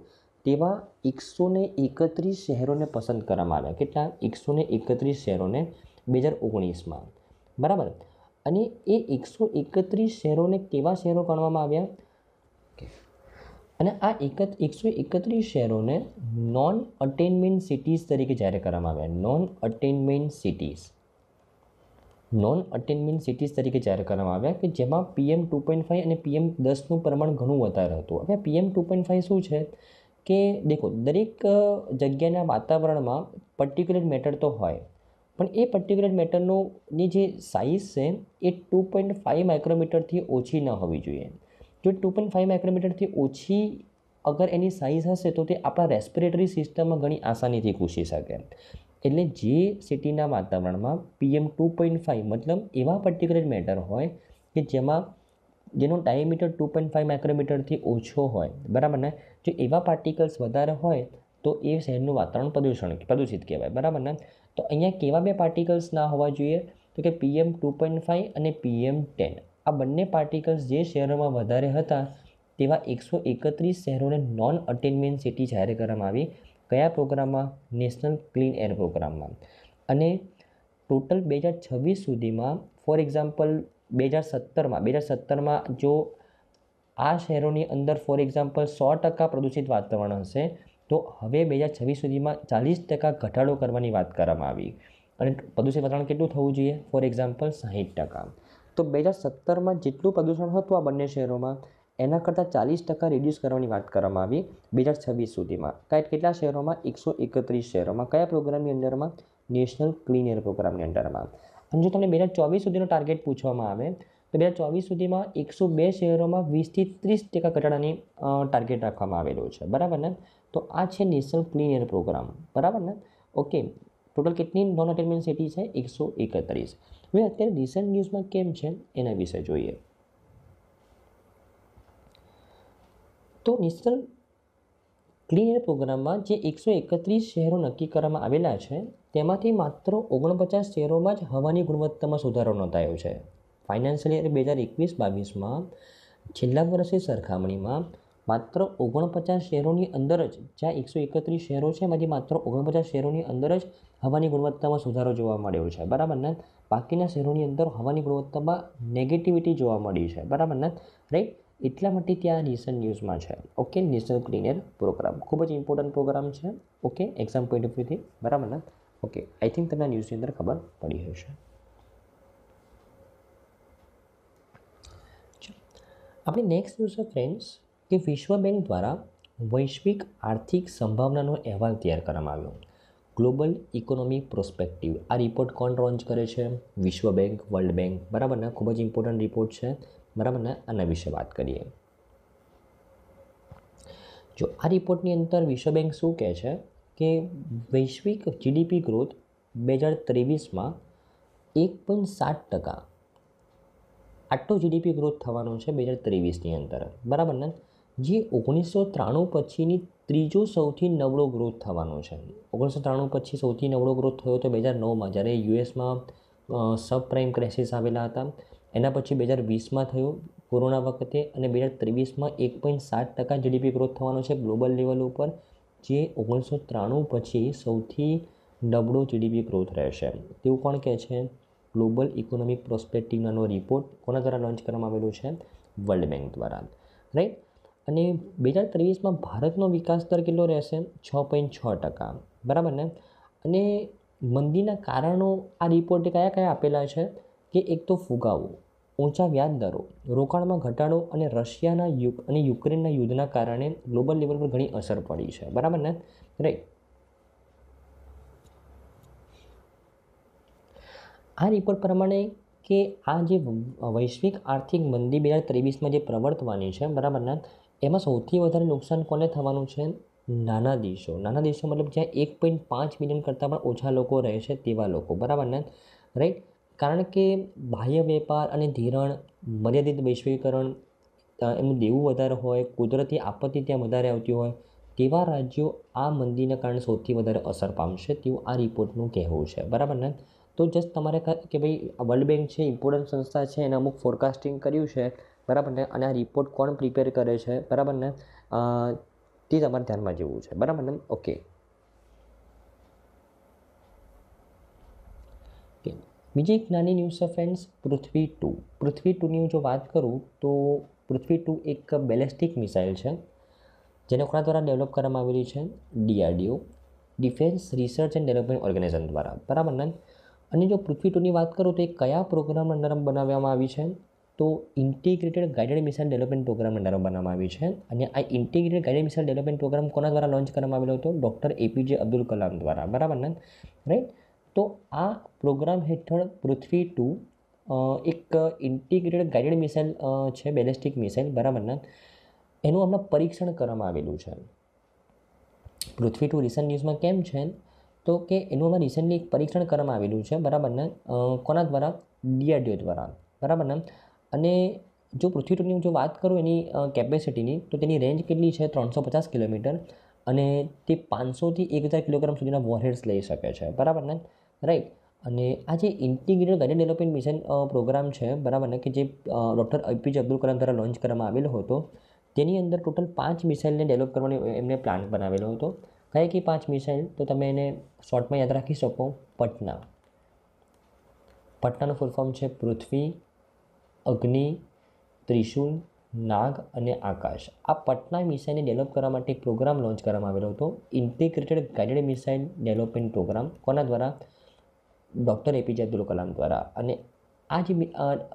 તેવા એકસો ને એકત્રીસ શહેરોને પસંદ કરવામાં આવ્યા કેટલા એકસો ને એકત્રીસ શહેરોને બે હજાર ઓગણીસમાં બરાબર અને એ એકસો એકત્રીસ શહેરોને કેવા શહેરો ગણવામાં આવ્યા અને આ એક એકસો એકત્રીસ શહેરોને નોન અટેનમેન્ટ સિટીઝ તરીકે જાહેર કરવામાં આવ્યા non attainment cities non attainment cities તરીકે જાહેર કરવામાં આવ્યા કે જેમાં પીએમ ટુ પોઈન્ટ ફાઇવ અને પીએમ દસનું પ્રમાણ ઘણું વધારે હતું હવે પીએમ ટુ પોઈન્ટ ફાઇવ શું છે કે દેખો દરેક જગ્યાના વાતાવરણમાં પર્ટિક્યુલર મેટર તો હોય પણ એ પર્ટિક્યુલર મેટરનોની જે સાઇઝ છે એ ટુ પોઈન્ટ ફાઇવ માઇક્રોમીટરથી ઓછી ન હોવી જોઈએ જો ટુ પોઈન્ટ ફાઇવ માઇક્રોમીટરથી ઓછી અગર એની સાઇઝ હશે તો તે આપણા રેસ્પિરેટરી સિસ્ટમમાં ઘણી આસાનીથી ઘૂસી શકે એટલે જે સિટીના વાતાવરણમાં પીએમ ટુ પોઈન્ટ ફાઇવ મતલબ એવા પર્ટિક્યુલર મેટર હોય કે જેમાં જેનો ડાયમીટર ટુ પોઈન્ટ ફાઇવ માઇક્રોમીટરથી ઓછો હોય બરાબર ને જો એવા પાર્ટિકલ્સ વધારે હોય તો એ શહેરનું વાતાવરણ પ્રદૂષણ પ્રદૂષિત કહેવાય બરાબર ને તો અહીંયા કેવા બે પાર્ટિકલ્સ ના હોવા જોઈએ તો કે પીએમ ટુ પોઈન્ટ ફાઇવ અને પીએમ ટેન આ બંને પાર્ટિકલ્સ જે શહેરોમાં વધારે હતા તેવા એકસો એકત્રીસ શહેરોને નોન અટેનમેન્ટ સિટી જાહેર કરવામાં આવી કયા પ્રોગ્રામમાં નેશનલ ક્લીન એર પ્રોગ્રામમાં અને ટોટલ બે હજાર છવ્વીસ સુધીમાં ફોર એક્ઝામ્પલ બે હજાર સત્તરમાં બે હજાર સત્તરમાં જો આ શહેરોની અંદર ફોર એક્ઝામ્પલ સો ટકા પ્રદૂષિત વાતાવરણ હશે તો હવે બે હજાર છવ્વીસ સુધીમાં ચાલીસ ટકા ઘટાડો કરવાની વાત કરવામાં આવી અને પ્રદૂષિત વાતાવરણ કેટલું થવું જોઈએ ફોર એક્ઝામ્પલ સાહીઠ ટકા તો બે હજાર સત્તરમાં જેટલું પ્રદૂષણ હતું આ બંને શહેરોમાં એના કરતાં ચાલીસ ટકા રિડ્યુસ કરવાની વાત કરવામાં આવી બે હજાર છવ્વીસ સુધીમાં કાંઈ કેટલા શહેરોમાં એકસો એકત્રીસ શહેરોમાં કયા પ્રોગ્રામની અંદરમાં નેશનલ ક્લીન એર પ્રોગ્રામની અંદરમાં અને જો તમને બે હજાર ચોવીસ સુધીનો ટાર્ગેટ પૂછવામાં આવે તો બે હજાર ચોવીસ સુધીમાં એકસો બે શહેરોમાં વીસથી ત્રીસ ટકા ઘટાડાની ટાર્ગેટ રાખવામાં આવેલું છે બરાબર ને તો આ છે નેશનલ ક્લીન એર પ્રોગ્રામ બરાબર ને ઓકે ટોટલ કેટલી નોન અટેનમેન્ટ સિટી છે એકસો એકત્રીસ હવે અત્યારે રિસન્ટ ન્યૂઝમાં કેમ છે એના વિશે જોઈએ તો નેશનલ ક્લીન એર પ્રોગ્રામમાં જે એકસો એકત્રીસ શહેરો નક્કી કરવામાં આવેલા છે તેમાંથી માત્ર ઓગણપચાસ શહેરોમાં જ હવાની ગુણવત્તામાં સુધારો નોંધાયો છે ફાઇનાન્શિયલ યર બે હજાર એકવીસ બાવીસમાં છેલ્લા વર્ષની સરખામણીમાં માત્ર ઓગણપચાસ શહેરોની અંદર જ જ્યાં એકસો એકત્રીસ શહેરો છે એમાંથી માત્ર ઓગણપચાસ શહેરોની અંદર જ હવાની ગુણવત્તામાં સુધારો જોવા મળ્યો છે બરાબર ને બાકીના શહેરોની અંદર હવાની ગુણવત્તામાં નેગેટિવિટી જોવા મળી છે બરાબર ને રાઈટ એટલા માટે ત્યાં રિસન્ટ ન્યૂઝમાં છે ઓકે નેશનલ ક્લિનર પ્રોગ્રામ ખૂબ જ ઇમ્પોર્ટન્ટ પ્રોગ્રામ છે ઓકે એક્ઝામ પોઈન્ટ ઓફ વ્યૂથી બરાબર ને ઓકે આઈ થિંક તમને ન્યૂઝની અંદર ખબર પડી હશે આપણી નેક્સ્ટ ન્યૂઝ છે ફ્રેન્ડ્સ કે વિશ્વ બેંક દ્વારા વૈશ્વિક આર્થિક સંભાવનાનો અહેવાલ તૈયાર કરવામાં આવ્યો ગ્લોબલ ઇકોનોમિક પ્રોસ્પેક્ટિવ આ રિપોર્ટ કોણ લોન્ચ કરે છે વિશ્વ બેંક વર્લ્ડ બેંક બરાબર ને ખૂબ જ ઇમ્પોર્ટન્ટ રિપોર્ટ છે બરાબર ને આના વિશે વાત કરીએ જો આ રિપોર્ટની અંદર વિશ્વ બેંક શું કહે છે કે વૈશ્વિક જીડીપી ગ્રોથ બે હજાર ત્રેવીસમાં એક પોઈન્ટ સાત ટકા આટલો જીડીપી ગ્રોથ થવાનો છે બે હજાર ત્રેવીસની અંદર બરાબર ને જે ઓગણીસો ત્રાણું પછીની ત્રીજો સૌથી નબળો ગ્રોથ થવાનો છે ઓગણીસો ત્રાણું પછી સૌથી નબળો ગ્રોથ થયો તો બે હજાર નવમાં જ્યારે યુએસમાં સબ પ્રાઇમ ક્રેસિસ આવેલા હતા એના પછી બે હજાર વીસમાં થયું કોરોના વખતે અને બે હજાર ત્રેવીસમાં એક પોઈન્ટ સાત ટકા જીડીપી ગ્રોથ થવાનો છે ગ્લોબલ લેવલ ઉપર જે ઓગણીસો ત્રાણું પછી સૌથી નબળો જીડીપી ગ્રોથ રહેશે તેવું કોણ કહે છે ગ્લોબલ ઇકોનોમિક પ્રોસ્પેક્ટિવ રિપોર્ટ કોના દ્વારા લોન્ચ કરવામાં આવેલો છે વર્લ્ડ બેંક દ્વારા રાઈટ અને બે હજાર ત્રેવીસમાં ભારતનો વિકાસ દર કેટલો રહેશે છ પોઈન્ટ છ ટકા બરાબર ને અને મંદીના કારણો આ રિપોર્ટે કયા કયા આપેલા છે કે એક તો ફુગાવો ઊંચા વ્યાજદરો રોકાણમાં ઘટાડો અને રશિયાના યુક અને યુક્રેનના યુદ્ધના કારણે ગ્લોબલ લેવલ પર ઘણી અસર પડી છે બરાબર ને રાઈટ આ રિપોર્ટ પ્રમાણે કે આ જે વૈશ્વિક આર્થિક મંદી બે હજાર ત્રેવીસમાં જે પ્રવર્તવાની છે બરાબર ને એમાં સૌથી વધારે નુકસાન કોને થવાનું છે નાના દેશો નાના દેશો મતલબ જ્યાં એક પોઈન્ટ પાંચ મિલિયન કરતાં પણ ઓછા લોકો રહે છે તેવા લોકો બરાબર ને રાઈટ કારણ કે બાહ્ય વેપાર અને ધિરણ મર્યાદિત વૈશ્વિકરણ એમનું દેવું વધારે હોય કુદરતી આપત્તિ ત્યાં વધારે આવતી હોય તેવા રાજ્યો આ મંદીના કારણે સૌથી વધારે અસર પામશે તેવું આ રિપોર્ટનું કહેવું છે બરાબર ને તો જસ્ટ તમારે કે ભાઈ વર્લ્ડ બેંક છે ઇમ્પોર્ટન્ટ સંસ્થા છે એને અમુક ફોરકાસ્ટિંગ કર્યું છે બરાબર ને અને આ રિપોર્ટ કોણ પ્રિપેર કરે છે બરાબર ને તે તમારે ધ્યાનમાં જેવું છે બરાબર ને ઓકે બીજી એક નાની ન્યૂઝ અફેન્સ પૃથ્વી ટુ પૃથ્વી ટુની હું જો વાત કરું તો પૃથ્વી ટુ એક બેલેસ્ટિક મિસાઇલ છે જેને કોના દ્વારા ડેવલપ કરવામાં આવેલી છે DRDO defence research and development organisation દ્વારા બરાબર ને અને જો પૃથ્વી ટુની વાત કરું તો એ કયા પ્રોગ્રામ અંદર બનાવવામાં આવી છે તો integrated guided missile development programme અંદર બનાવવામાં આવી છે અને આ integrated guided missile development programme કોના દ્વારા લોન્ચ કરવામાં આવેલો હતો ડૉક્ટર એપીજે અબ્દુલ કલામ દ્વારા બરાબર ને રાઈટ તો આ પ્રોગ્રામ હેઠળ પૃથ્વી ટુ એક ઇન્ટિગ્રેટેડ ગાઇડેડ મિસાઇલ છે બેલેસ્ટિક મિસાઇલ બરાબરના એનું હમણાં પરીક્ષણ કરવામાં આવેલું છે પૃથ્વી ટુ રિસન્ટ ન્યૂઝમાં કેમ છે તો કે એનું હમણાં રિસન્ટલી એક પરીક્ષણ કરવામાં આવેલું છે બરાબરના કોના દ્વારા ડીઆરડીઓ દ્વારા બરાબરના અને જો પૃથ્વી ટુની હું જો વાત કરું એની કેપેસિટીની તો તેની રેન્જ કેટલી છે ત્રણસો પચાસ કિલોમીટર અને તે પાંચસોથી એક હજાર કિલોગ્રામ સુધીના વોरहेડ્સ લઈ શકે છે બરાબર ને રાઈટ અને આ જે integrated guided development mission programme છે બરાબર ને કે જે ડૉક્ટર એપીજે અબ્દુલ કલામ દ્વારા લોન્ચ કરવામાં આવેલો હતો તેની અંદર ટોટલ પાંચ મિસાઇલને ડેવલપ કરવાનો એમને પ્લાન બનાવેલો હતો કયા કઈ પાંચ મિસાઇલ તો તમે એને શોર્ટમાં યાદ રાખી શકો પટના પટનાનું ફૂલ ફોર્મ છે પૃથ્વી અગ્નિ ત્રિશુલ નાગ અને આકાશ આ પટના મિસાઇલને ડેવલપ કરવા માટે એક પ્રોગ્રામ લોન્ચ કરવામાં આવેલો હતો integrated guided missile development programme કોના દ્વારા ડૉક્ટર એપીજે અબ્દુલ કલામ દ્વારા અને આ જે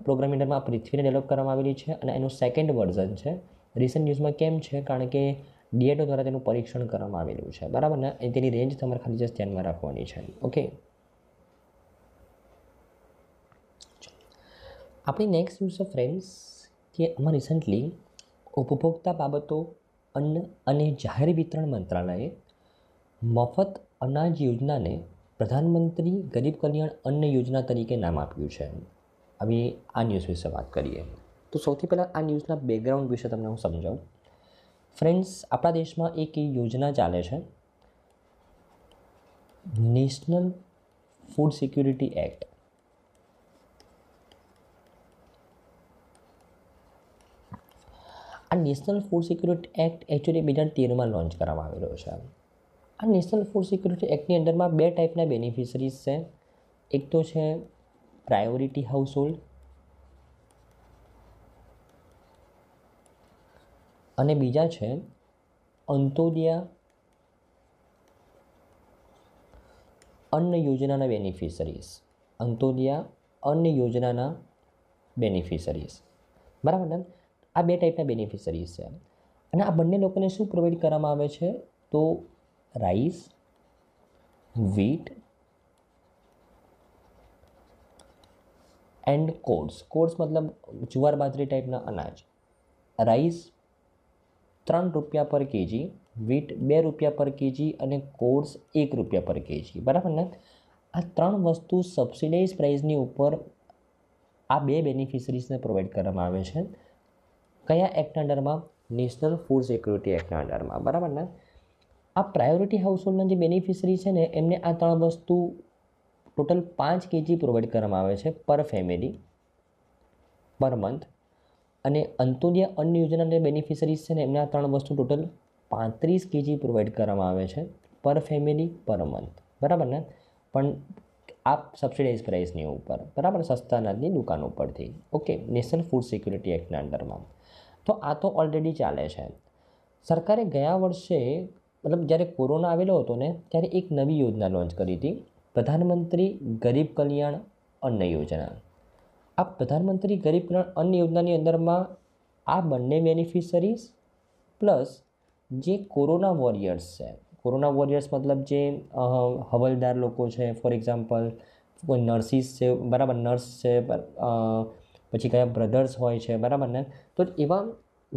પ્રોગ્રામ ઇન્ડરમાં પૃથ્વીને ડેવલપ કરવામાં આવેલી છે અને એનું સેકન્ડ વર્ઝન છે રિસન્ટ ન્યૂઝમાં કેમ છે કારણ કે ડીએડઓ દ્વારા તેનું પરીક્ષણ કરવામાં આવેલું છે બરાબર ને તેની રેન્જ તમારે ખાલી જસ્ટ ધ્યાનમાં રાખવાની છે ઓકે આપણી નેક્સ્ટ ન્યૂઝ છે ફ્રેન્ડ્સ કે આમાં રિસન્ટલી ઉપભોક્તા બાબતો અન્ન અને જાહેર વિતરણ મંત્રાલયે મફત અનાજ યોજનાને પ્રધાનમંત્રી ગરીબ કલ્યાણ અન્ન યોજના તરીકે નામ આપ્યું છે હવે આ ન્યૂઝ વિશે વાત કરીએ તો સૌથી પહેલાં આ ન્યૂઝના બેકગ્રાઉન્ડ વિશે તમને હું સમજાવું ફ્રેન્ડ્સ આપણા દેશમાં એક યોજના ચાલે છે નેશનલ ફૂડ સિક્યુરિટી એક્ટ આ national food security act actually બે હજાર તેરમાં લોન્ચ કરવામાં આવેલો છે આ નેશનલ ફૂડ સિક્યુરિટી એક્ટની અંડરમાં બે ટાઈપના બેનિફિશરીઝ છે એક તો છે પ્રાયોરિટી હાઉસ હોલ્ડ અને બીજા છે અંતોદિયા અન્ન યોજનાના બેનિફિશરીઝ અંતોદિયા અન્ન યોજનાના બેનિફિશરીઝ બરાબર ને આ બે ટાઈપના બેનિફિશરીઝ છે અને આ બંને લોકોને શું પ્રોવાઈડ કરવામાં આવે છે તો rice wheat and coarse coarse મતલબ જુવાર બાજરી ટાઈપના અનાજ રાઈસ ત્રણ રૂપિયા પર કેજી વીટ બે રૂપિયા પર કેજી અને કોર્સ એક રૂપિયા પર કેજી બરાબર ને આ ત્રણ વસ્તુ સબસિડાઇઝ પ્રાઇસની ઉપર આ બે બેનિફિશરીઝને પ્રોવાઈડ કરવામાં આવે છે કયા એક્ટના અંડરમાં નેશનલ ફૂડ સિક્યુરિટી એક્ટના અંડરમાં બરાબર ને આ પ્રાયોરિટી હાઉસહોલ્ડના જે બેનિફિશરી છે ને એમને આ ત્રણ વસ્તુ ટોટલ પાંચ કેજી પ્રોવાઈડ કરવામાં આવે છે પર ફેમિલી પર મંથ અને અંત્યોદય અન્ન યોજનાના જે બેનિફિશરીઝ છે ને એમને આ ત્રણ વસ્તુ ટોટલ પાંત્રીસ કેજી પ્રોવાઈડ કરવામાં આવે છે પર ફેમિલી પર મંથ બરાબર ને પણ આ સબસિડાઇઝ પ્રાઇસની ઉપર બરાબર સસ્તા અનાજની દુકાન ઉપરથી ઓકે નેશનલ ફૂડ સિક્યુરિટી એક્ટના અંડરમાં તો આ તો ઓલરેડી ચાલે છે સરકારે ગયા વર્ષે મતલબ જ્યારે કોરોના આવેલો હતો ને ત્યારે એક નવી યોજના લોન્ચ કરી હતી પ્રધાનમંત્રી ગરીબ કલ્યાણ અન્ન યોજના આ પ્રધાનમંત્રી ગરીબ કલ્યાણ અન્ન યોજનાની અંદરમાં આ બંને બેનિફિશરીઝ પ્લસ જે કોરોના વોરિયર્સ છે કોરોના વોરિયર્સ મતલબ જે હવલદાર લોકો છે ફોર એક્ઝામ્પલ કોઈ નર્સિસ છે બરાબર નર્સ છે પછી કયા બ્રધર્સ હોય છે બરાબર ને તો એવા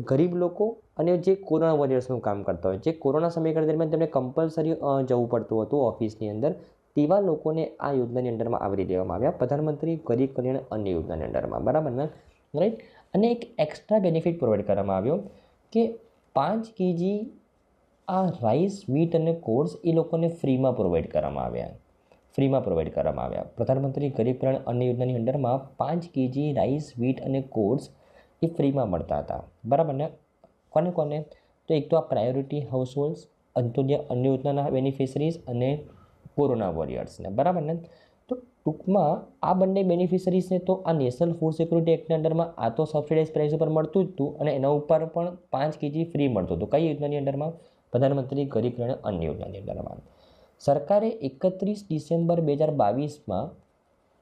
ગરીબ લોકો અને જે કોરોના વોરિયર્સનું કામ કરતા હોય જે કોરોના સમયગાળા દરમિયાન તેમને કમ્પલસરી જવું પડતું હતું ઓફિસની અંદર તેવા લોકોને આ યોજનાની અંડરમાં આવરી દેવામાં આવ્યા પ્રધાનમંત્રી ગરીબ કલ્યાણ અન્ય યોજનાની અંડરમાં બરાબર ને રાઈટ અને એક એક્સ્ટ્રા બેનિફિટ પ્રોવાઈડ કરવામાં આવ્યો કે પાંચ કેજી આ રાઈસ વીટ અને કોર્સ એ લોકોને ફ્રીમાં પ્રોવાઈડ કરવામાં આવ્યા ફ્રીમાં પ્રોવાઈડ કરવામાં આવ્યા પ્રધાનમંત્રી ગરીબ કલ્યાણ અન્ય યોજનાની અંડરમાં પાંચ કેજી રાઈસ વીટ અને કોર્સ એ ફ્રીમાં મળતા હતા બરાબર ને કોને કોને તો એક તો આ પ્રાયોરિટી હાઉસ હોલ્ડ્સ અંત્યોદય અન્ય યોજનાના બેનિફિશરીઝ અને કોરોના વોરિયર્સને બરાબર ને તો ટૂંકમાં આ બંને બેનિફિશરીઝને તો આ નેશનલ ફૂડ સિક્યુરિટી એક્ટના અંડરમાં આ તો સબસિડાઇઝ પ્રાઇસ ઉપર મળતું જ હતું અને એના ઉપર પણ પાંચ કેજી ફ્રી મળતું હતું કઈ યોજનાની અંડરમાં પ્રધાનમંત્રી ગરીબ કલ્યાણ અન્ય યોજનાની અંડરમાં સરકારે એકત્રીસ ડિસેમ્બર બે હજાર બાવીસમાં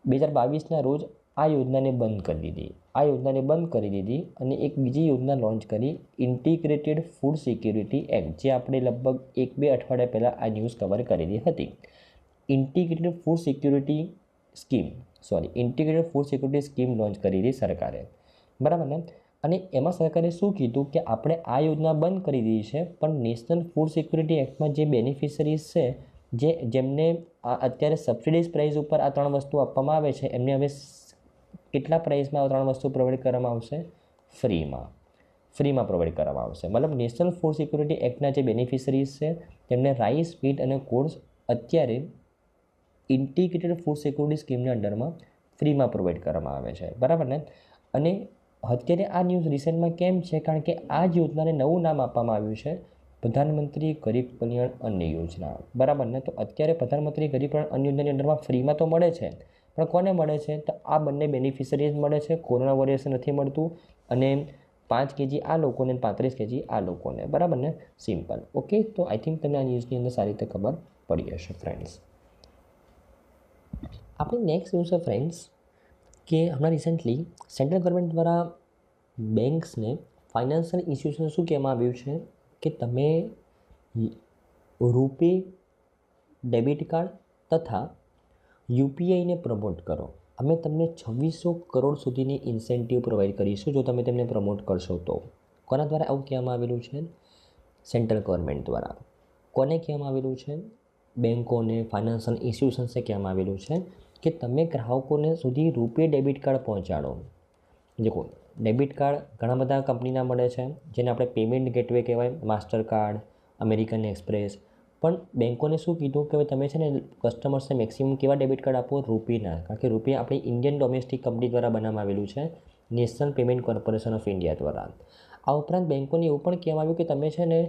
બે હજાર બાવીસના રોજ આ યોજનાને બંધ કરી દીધી આ યોજનાને બંધ કરી દીધી અને એક બીજી યોજના લોન્ચ કરી ઇન્ટિગ્રેટેડ ફૂડ સિક્યુરિટી એક્ટ જે આપણે લગભગ એક બે અઠવાડિયા પહેલાં આ ન્યૂઝ કવર કરેલી હતી integrated food security scheme sorry integrated food security scheme launch કરી હતી સરકારે બરાબર ને અને એમાં સરકારે શું કીધું કે આપણે આ યોજના બંધ કરી દીધી છે પણ નેશનલ ફૂડ સિક્યુરિટી એક્ટમાં જે બેનિફિશરીઝ છે જે જેમને આ અત્યારે સબસિડીઝ પ્રાઇસ ઉપર આ ત્રણ વસ્તુ આપવામાં આવે છે એમને હવે કેટલા પ્રાઇસમાં ત્રણ વસ્તુ પ્રોવાઈડ કરવામાં આવશે ફ્રીમાં ફ્રીમાં પ્રોવાઈડ કરવામાં આવશે મતલબ નેશનલ ફૂડ સિક્યુરિટી એક્ટના જે બેનિફિશરીઝ છે તેમને રાઈસ વીટ અને કોર્સ અત્યારે ઇન્ટિગ્રેટેડ ફૂડ સિક્યુરિટી સ્કીમની અંડરમાં ફ્રીમાં પ્રોવાઈડ કરવામાં આવે છે બરાબર ને અને અત્યારે આ ન્યૂઝ રિસેન્ટમાં કેમ છે કારણ કે આ જ યોજનાને નવું નામ આપવામાં આવ્યું છે પ્રધાનમંત્રી ગરીબ કલ્યાણ અન્ય યોજના બરાબર ને તો અત્યારે પ્રધાનમંત્રી ગરીબ કલ્યાણ અન્ય યોજનાની અંડરમાં ફ્રીમાં તો મળે છે પણ કોને મળે છે તો આ બંને બેનિફિશરીઝ મળે છે કોરોના વોરિયર્સ નથી મળતું અને પાંચ કેજી આ લોકોને પાંત્રીસ કેજી આ લોકોને બરાબર ને સિમ્પલ ઓકે તો આઈ થિંક તમને આ ન્યૂઝની અંદર સારી રીતે ખબર પડી હશે ફ્રેન્ડ્સ આપણે નેક્સ્ટ ન્યૂઝ છે ફ્રેન્ડ્સ કે હમણાં રિસન્ટલી સેન્ટ્રલ ગવર્મેન્ટ દ્વારા બેન્ક્સને ફાઇનાન્શિયલ ઇન્સ્ટિટ્યુશન શું કહેવામાં આવ્યું છે કે તમે રૂપે ડેબિટ કાર્ડ તથા યુપીઆઈને પ્રમોટ કરો અમે તમને છવ્વીસો કરોડ સુધીની ઇન્સેન્ટિવ પ્રોવાઈડ કરીશું જો તમે તેમને પ્રમોટ કરશો તો કોના દ્વારા આવું કહેવામાં આવેલું છે સેન્ટ્રલ ગવર્મેન્ટ દ્વારા કોને કહેવામાં આવેલું છે બેન્કોને ફાઇનાન્શિયલ ઇન્સ્ટિટ્યુશન્સે કહેવામાં આવેલું છે કે તમે ગ્રાહકોને સુધી રૂપે ડેબિટ કાર્ડ પહોંચાડો દેખો ડેબિટ કાર્ડ ઘણા બધા કંપનીના મળે છે જેને આપણે પેમેન્ટ ગેટવે કહેવાય માસ્ટર કાર્ડ અમેરિકન એક્સપ્રેસ પણ બેન્કોને શું કીધું કે તમે છે ને કસ્ટમર્સને મેક્સિમમ કેવા ડેબિટ કાર્ડ આપો રૂપીના કારણ કે રૂપી આપણે ઇન્ડિયન ડોમેસ્ટિક કંપની દ્વારા બનાવવામાં આવેલું છે national payment corporation of India દ્વારા આ ઉપરાંત બેન્કોને એવું પણ કહેવામાં આવ્યું કે તમે છે ને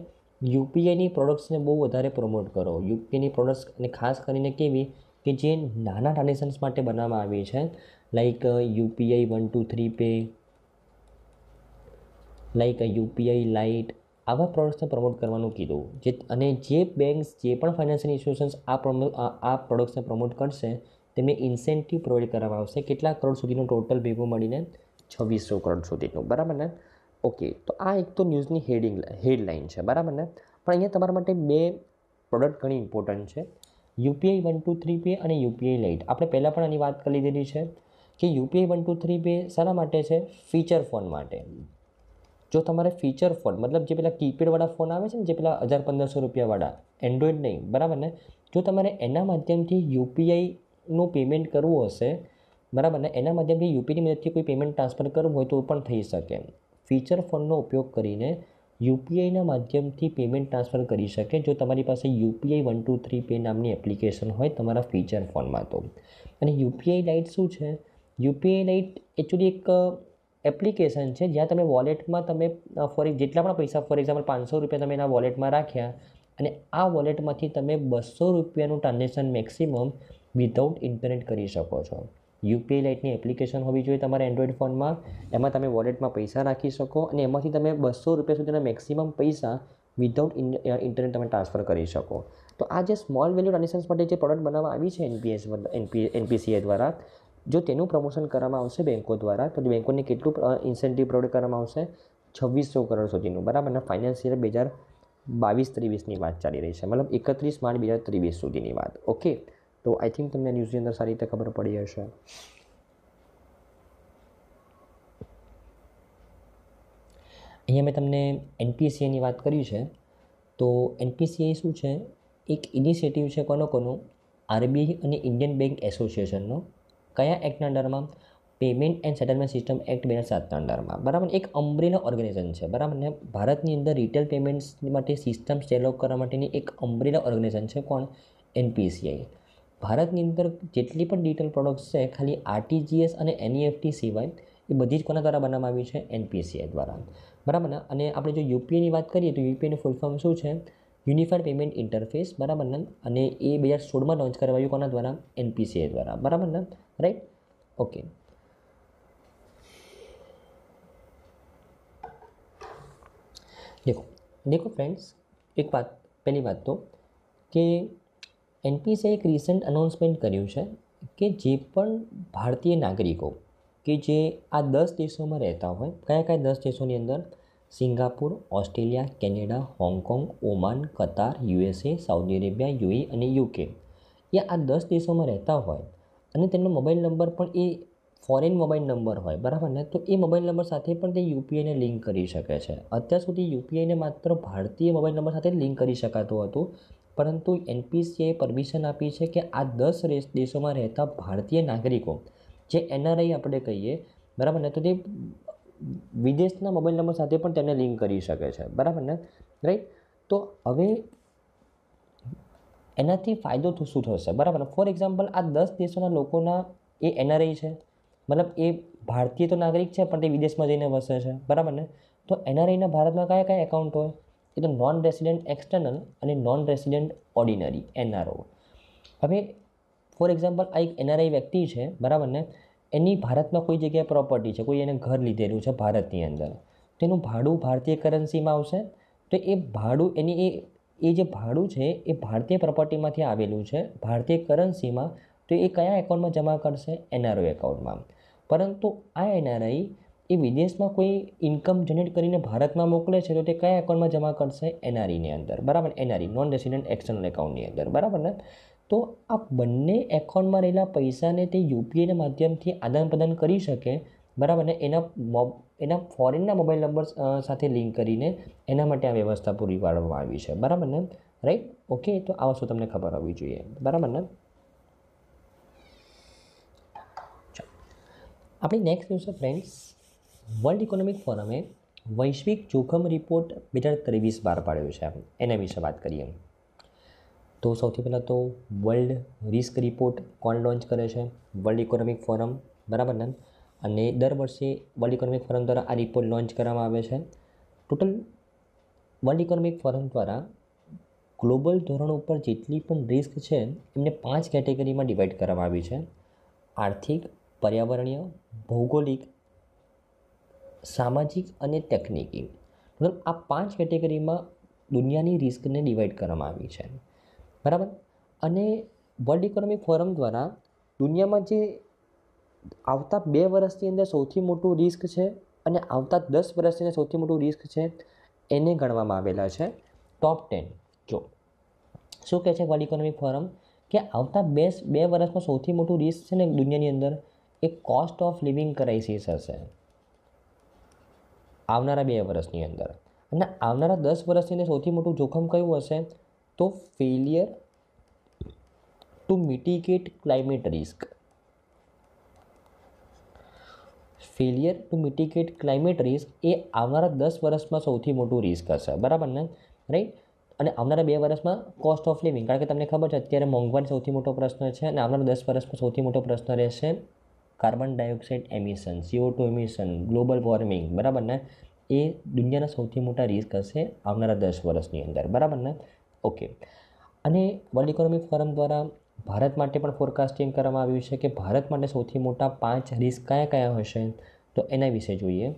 યુપીઆઈની પ્રોડક્ટ્સને બહુ વધારે પ્રમોટ કરો યુપીઆઈની પ્રોડક્ટ્સ અને ખાસ કરીને કેવી કે જે નાના ટ્રાન્ઝેક્શન્સ માટે બનાવવામાં આવી છે like UPI one two three pay like UPI lite આવા પ્રોડક્ટ્સને પ્રમોટ કરવાનું કીધું જે અને જે બેંક્સ જે પણ ફાઇનાન્સિયલ ઇન્સ્ટિટ્યુશન્સ આ પ્રમો આ પ્રોડક્ટ્સને પ્રમોટ કરશે તેમને ઇન્સેન્ટિવ પ્રોવાઈડ કરવામાં આવશે કેટલા કરોડ સુધીનું ટોટલ ભેગું મળીને છવ્વીસો કરોડ સુધીનું બરાબર ને ઓકે તો આ એક તો ન્યૂઝની હેડિંગ હેડલાઇન છે બરાબર ને પણ અહીંયા તમારા માટે બે પ્રોડક્ટ ઘણી ઇમ્પોર્ટન્ટ છે UPI one two three pay અને યુપીઆઈ લાઇટ આપણે પહેલાં પણ આની વાત કરી લીધેલી છે કે UPI one two three pay શાના માટે છે ફીચર ફોન માટે જો તમારે ફીચર ફોન મતલબ જે પેલા કીપેડવાળા ફોન આવે છે ને જે પેલા હજાર પંદરસો રૂપિયાવાળા એન્ડ્રોઈડ નહીં બરાબર ને જો તમારે એના માધ્યમથી યુપીઆઈનું પેમેન્ટ કરવું હશે બરાબર ને એના માધ્યમથી યુપીની મદદથી કોઈ પેમેન્ટ ટ્રાન્સફર કરવું હોય તો પણ થઈ શકે ફીચર ફોનનો ઉપયોગ કરીને યુપીઆઈના માધ્યમથી પેમેન્ટ ટ્રાન્સફર કરી શકે જો તમારી પાસે UPI one two three pay નામની એપ્લિકેશન હોય તમારા ફીચર ફોનમાં તો અને યુપીઆઈ લાઇટ શું છે યુપીઆઈ લાઇટ એકચ્યુઅલી એક એપ્લિકેશન છે જ્યાં તમે વોલેટમાં તમે ફોરી જેટલા પણ પૈસા ફોર એક્ઝામ્પલ પાંચસો રૂપિયા તમે એના વોલેટમાં રાખ્યા અને આ વોલેટમાંથી તમે બસો રૂપિયાનું ટ્રાન્ઝેક્શન મેક્સિમમ વિધાઉટ ઇન્ટરનેટ કરી શકો છો યુપીઆઈ લાઇટની એપ્લિકેશન હોવી જોઈએ તમારા એન્ડ્રોઈડ ફોનમાં એમાં તમે વોલેટમાં પૈસા રાખી શકો અને એમાંથી તમે બસો રૂપિયા સુધીના મેક્સિમમ પૈસા વિધાઉટ ઇન્ટરનેટ તમે ટ્રાન્સફર કરી શકો તો આ જે સ્મોલ વેલ્યુ ટ્રાન્ઝેક્શન્સ માટે જે પ્રોડક્ટ બનાવવામાં આવી છે એનપીએસ એનપી એનપીસીએ દ્વારા જો તેનું પ્રમોશન કરવામાં આવશે બેન્કો દ્વારા તો બેન્કોને કેટલું ઇન્સેન્ટિવ પ્રોવાઈડ કરવામાં આવશે છવ્વીસો કરોડ સુધીનું બરાબર ને ફાઇનાન્શિયલ બે હજાર બાવીસ ત્રેવીસની વાત ચાલી રહી છે મતલબ એકત્રીસ માર્ચ બે હજાર ત્રેવીસ સુધીની વાત ઓકે તો આઈ થિંક તમને ન્યૂઝની અંદર સારી રીતે ખબર પડી હશે અહીંયા મેં તમને એનપીસીએની વાત કરી છે તો એનપીસીએ શું છે એક ઇનિશિયેટિવ છે કોનો કોનો આરબીઆઈ અને ઇન્ડિયન બેંક એસોસિએશનનો કયા એક્ટના અંડરમાં payment and settlement system act બે હજાર સાતના અંડરમાં બરાબર એક અમ્બ્રેલા ઓર્ગેનાઇઝેશન છે બરાબર ને ભારતની અંદર રિટેલ પેમેન્ટ્સ માટે સિસ્ટમ ડેવલપ કરવા માટેની એક અમ્બ્રેલા ઓર્ગેનાઇઝેશન છે કોણ એનપીસીઆઈ ભારતની અંદર જેટલી પણ ડિટેલ પ્રોડક્ટ્સ છે ખાલી આરટીજીએસ અને એનઈએફટી સિવાય એ બધી જ કોના દ્વારા બનાવવામાં આવી છે એનપીસીઆઈ દ્વારા બરાબર ને અને આપણે જો યુપીએની વાત કરીએ તો યુપીએનું ફૂલ ફોર્મ શું છે યુનિફાઈડ પેમેન્ટ ઇન્ટરફેસ બરાબર ને અને એ બે હજાર સોળમાં લોન્ચ કરાવાયું કોના દ્વારા એનપીસીએ દ્વારા બરાબર ને રાઈટ ઓકે દેખો દેખો ફ્રેન્ડ્સ એક વાત પહેલી વાત તો કે એનપીસીએ એક રિસન્ટ અનાઉન્સમેન્ટ કર્યું છે કે જે પણ ભારતીય નાગરિકો કે જે આ દસ દેશોમાં રહેતા હોય કયા કયા દસ દેશોની અંદર Singapore Australia Canada Hong Kong Oman Qatar USA Saudi Arabia UAE અને યુકે એ આ દસ દેશોમાં રહેતા હોય અને તેમનો મોબાઈલ નંબર પણ એ ફોરેન મોબાઈલ નંબર હોય બરાબર ને તો એ મોબાઈલ નંબર સાથે પણ તે યુપીઆઈને લિંક કરી શકે છે અત્યાર સુધી યુપીઆઈને માત્ર ભારતીય મોબાઈલ નંબર સાથે લિંક કરી શકાતું હતું પરંતુ એનપીસીએ પરમિશન આપી છે કે આ દસ દેશોમાં રહેતા ભારતીય નાગરિકો જે એનઆરઆઈ આપણે કહીએ બરાબર ને તો તે વિદેશના મોબાઈલ નંબર સાથે પણ તેને લિંક કરી શકે છે બરાબર ને રાઈટ તો હવે એનાથી ફાયદો શું થશે બરાબર ફોર એક્ઝામ્પલ આ દસ દેશોના લોકોના એ એનઆરઆઈ છે મતલબ એ ભારતીય તો નાગરિક છે પણ તે વિદેશમાં જઈને વસે છે બરાબર ને તો એનઆરઆઈના ભારતમાં કયા કયા એકાઉન્ટ હોય એ તો નોન રેસિડેન્ટ એક્સટર્નલ અને નોન રેસિડેન્ટ ઓર્ડિનરી એનઆરઓ હવે ફોર એક્ઝામ્પલ આ એક એનઆરઆઈ વ્યક્તિ છે બરાબર ને એની ભારતમાં કોઈ જગ્યાએ પ્રોપર્ટી છે કોઈ એને ઘર લીધેલું છે ભારતની અંદર તેનું ભાડું ભારતીય કરન્સીમાં આવશે તો એ ભાડું એની એ એ જે ભાડું છે એ ભારતીય પ્રોપર્ટીમાંથી આવેલું છે ભારતીય કરન્સીમાં તો એ કયા એકાઉન્ટમાં જમા કરશે એનઆરઓ એકાઉન્ટમાં પરંતુ આ એનઆરઆઈ એ વિદેશમાં કોઈ ઇન્કમ જનરેટ કરીને ભારતમાં મોકલે છે તો તે કયા એકાઉન્ટમાં જમા કરશે એનઆરઈની અંદર બરાબર એનઆરઈ નોન રેસિડેન્ટ એક્સટર્નલ એકાઉન્ટની અંદર બરાબર ને તો આ બંને એકાઉન્ટમાં રહેલા પૈસાને તે યુપીઆઈના માધ્યમથી આદાનપ્રદાન કરી શકે બરાબર ને એના એના ફોરેનના મોબાઈલ નંબર સાથે લિંક કરીને એના માટે આ વ્યવસ્થા પૂરી પાડવામાં આવી છે બરાબર ને રાઈટ ઓકે તો આ વસ્તુ તમને ખબર હોવી જોઈએ બરાબર ને આપણી next news friends world economic ફોરમે વૈશ્વિક જોખમ રિપોર્ટ બે હજાર ત્રેવીસ બહાર પાડ્યો છે એના વિશે વાત કરીએ તો સૌથી પહેલાં તો વર્લ્ડ રિસ્ક રિપોર્ટ કોણ લોન્ચ કરે છે વર્લ્ડ ઇકોનોમિક ફોરમ બરાબર ને અને દર વર્ષે વર્લ્ડ ઇકોનોમિક ફોરમ દ્વારા આ રિપોર્ટ લોન્ચ કરવામાં આવે છે ટોટલ વર્લ્ડ ઇકોનોમિક ફોરમ દ્વારા ગ્લોબલ ધોરણ ઉપર જેટલી પણ રિસ્ક છે એમને પાંચ કેટેગરીમાં ડિવાઈડ કરવામાં આવી છે આર્થિક પર્યાવરણીય ભૌગોલિક સામાજિક અને ટેકનિકી મતલબ આ પાંચ કેટેગરીમાં દુનિયાની રિસ્કને ડિવાઈડ કરવામાં આવી છે બરાબર અને વર્લ્ડ ઇકોનોમિક ફોરમ દ્વારા દુનિયામાં જે આવતા બે વર્ષની અંદર સૌથી મોટું રિસ્ક છે અને આવતા દસ વર્ષની અંદર સૌથી મોટું રિસ્ક છે એને ગણવામાં આવેલા છે ટોપ ટેન જો શું કહે છે વર્લ્ડ ઇકોનોમિક ફોરમ કે આવતા બે બે વર્ષમાં સૌથી મોટું રિસ્ક છે ને દુનિયાની અંદર એ કોસ્ટ ઓફ લિવિંગ ક્રાઇસિસ હશે આવનારા બે વર્ષની અંદર અને આવનારા દસ વર્ષની અંદર સૌથી મોટું જોખમ કયું હશે તો failure to mitigate climate risk failure to mitigate climate risk એ આવનારા દસ વર્ષમાં સૌથી મોટું રિસ્ક હશે બરાબર ને રાઈટ અને આવનારા બે વર્ષમાં કોસ્ટ ઓફ લિવિંગ કારણ કે તમને ખબર છે અત્યારે મોંઘવારી સૌથી મોટો પ્રશ્ન છે અને આવનારા દસ વર્ષમાં સૌથી મોટો પ્રશ્ન રહેશે carbon dioxide emission CO two emission global warming બરાબર ને એ દુનિયાના સૌથી મોટા રિસ્ક હશે આવનારા દસ વર્ષની અંદર બરાબર ને ઓકે અને વર્લ્ડ ઇકોનોમિક ફોરમ દ્વારા ભારત માટે પણ ફોરકાસ્ટિંગ કરવામાં આવ્યું છે કે ભારત માટે સૌથી મોટા પાંચ રિસ્ક કયા કયા હશે તો એના વિશે જોઈએ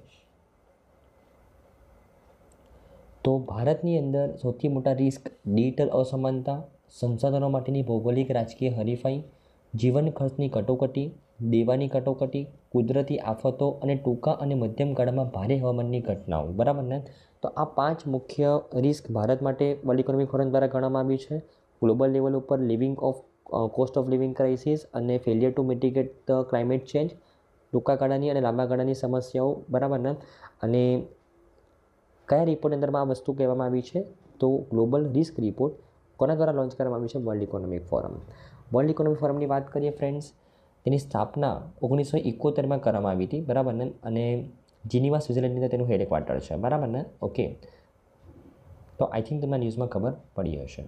તો ભારતની અંદર સૌથી મોટા રિસ્ક ડિજિટલ અસમાનતા સંસાધનો માટેની ભૌગોલિક રાજકીય હરીફાઈ જીવન ખર્ચની કટોકટી દેવાની કટોકટી કુદરતી આફતો અને ટૂંકા અને મધ્યમ ગાળામાં ભારે હવામાનની ઘટનાઓ બરાબર ને તો આ પાંચ મુખ્ય રિસ્ક ભારત માટે વર્લ્ડ ઇકોનોમિક ફોરમ દ્વારા ગણવામાં આવ્યું છે ગ્લોબલ લેવલ ઉપર living of cost of living crisis અને failure to mitigate the climate change ટૂંકા ગાળાની અને લાંબા ગાળાની સમસ્યાઓ બરાબર ને અને કયા રિપોર્ટ અંદરમાં આ વસ્તુ કહેવામાં આવી છે તો ગ્લોબલ રિસ્ક રિપોર્ટ કોના દ્વારા લોન્ચ કરવામાં આવ્યું છે world economic forum world economic ફોરમની વાત કરીએ ફ્રેન્ડ્સ તેની સ્થાપના ઓગણીસો એકોતેરમાં કરવામાં આવી હતી બરાબર ને અને જીનીવા સ્વિઝરલેન્ડની અંદર તેનું હેડ છે બરાબર ને ઓકે તો આઈ થિંક તમને ન્યૂઝમાં ખબર પડી હશે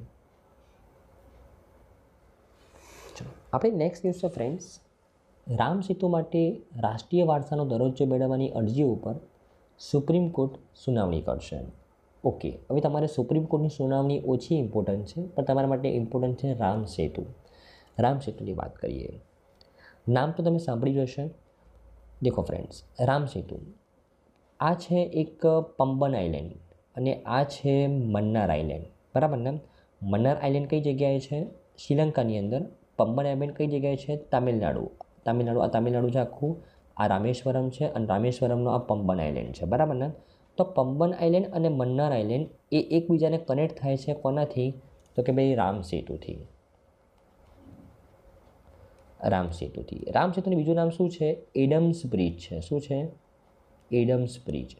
ચલો આપણે નેક્સ્ટ ન્યૂઝ છે ફ્રેન્ડ્સ રામ સેતુ માટે રાષ્ટ્રીય વારસાનો દરજ્જો મેળવવાની અરજી ઉપર સુપ્રીમ કોર્ટ સુનાવણી કરશે ઓકે હવે તમારે સુપ્રીમ કોર્ટની સુનાવણી ઓછી ઇમ્પોર્ટન્ટ છે પણ તમારા માટે ઇમ્પોર્ટન્ટ છે રામ સેતુ રામ સેતુની વાત કરીએ નામ તો તમે સાંભળી જ હશે દેખો ફ્રેન્ડ્સ રામ સેતુ આ છે એક પંબન આઇલેન્ડ અને આ છે મન્નાર આઇલેન્ડ બરાબર ને મન્નાર આઇલેન્ડ કઈ જગ્યાએ છે શ્રીલંકાની અંદર પંબન આઇલેન્ડ કઈ જગ્યાએ છે તામિલનાડુ તમિલનાડુ આ તમિલનાડુ છે આખું આ રામેશ્વરમ છે અને રામેશ્વરમનો આ પંબન આઇલેન્ડ છે બરાબર ને તો પંબન આઇલેન્ડ અને મન્નાર આઇલેન્ડ એ એકબીજાને કનેક્ટ થાય છે કોનાથી તો કે ભાઈ રામ સેતુથી રામ સેતુથી રામ બીજું નામ શું છે એડમ્સ બ્રિજ છે શું છે એડમ્સ બ્રિજ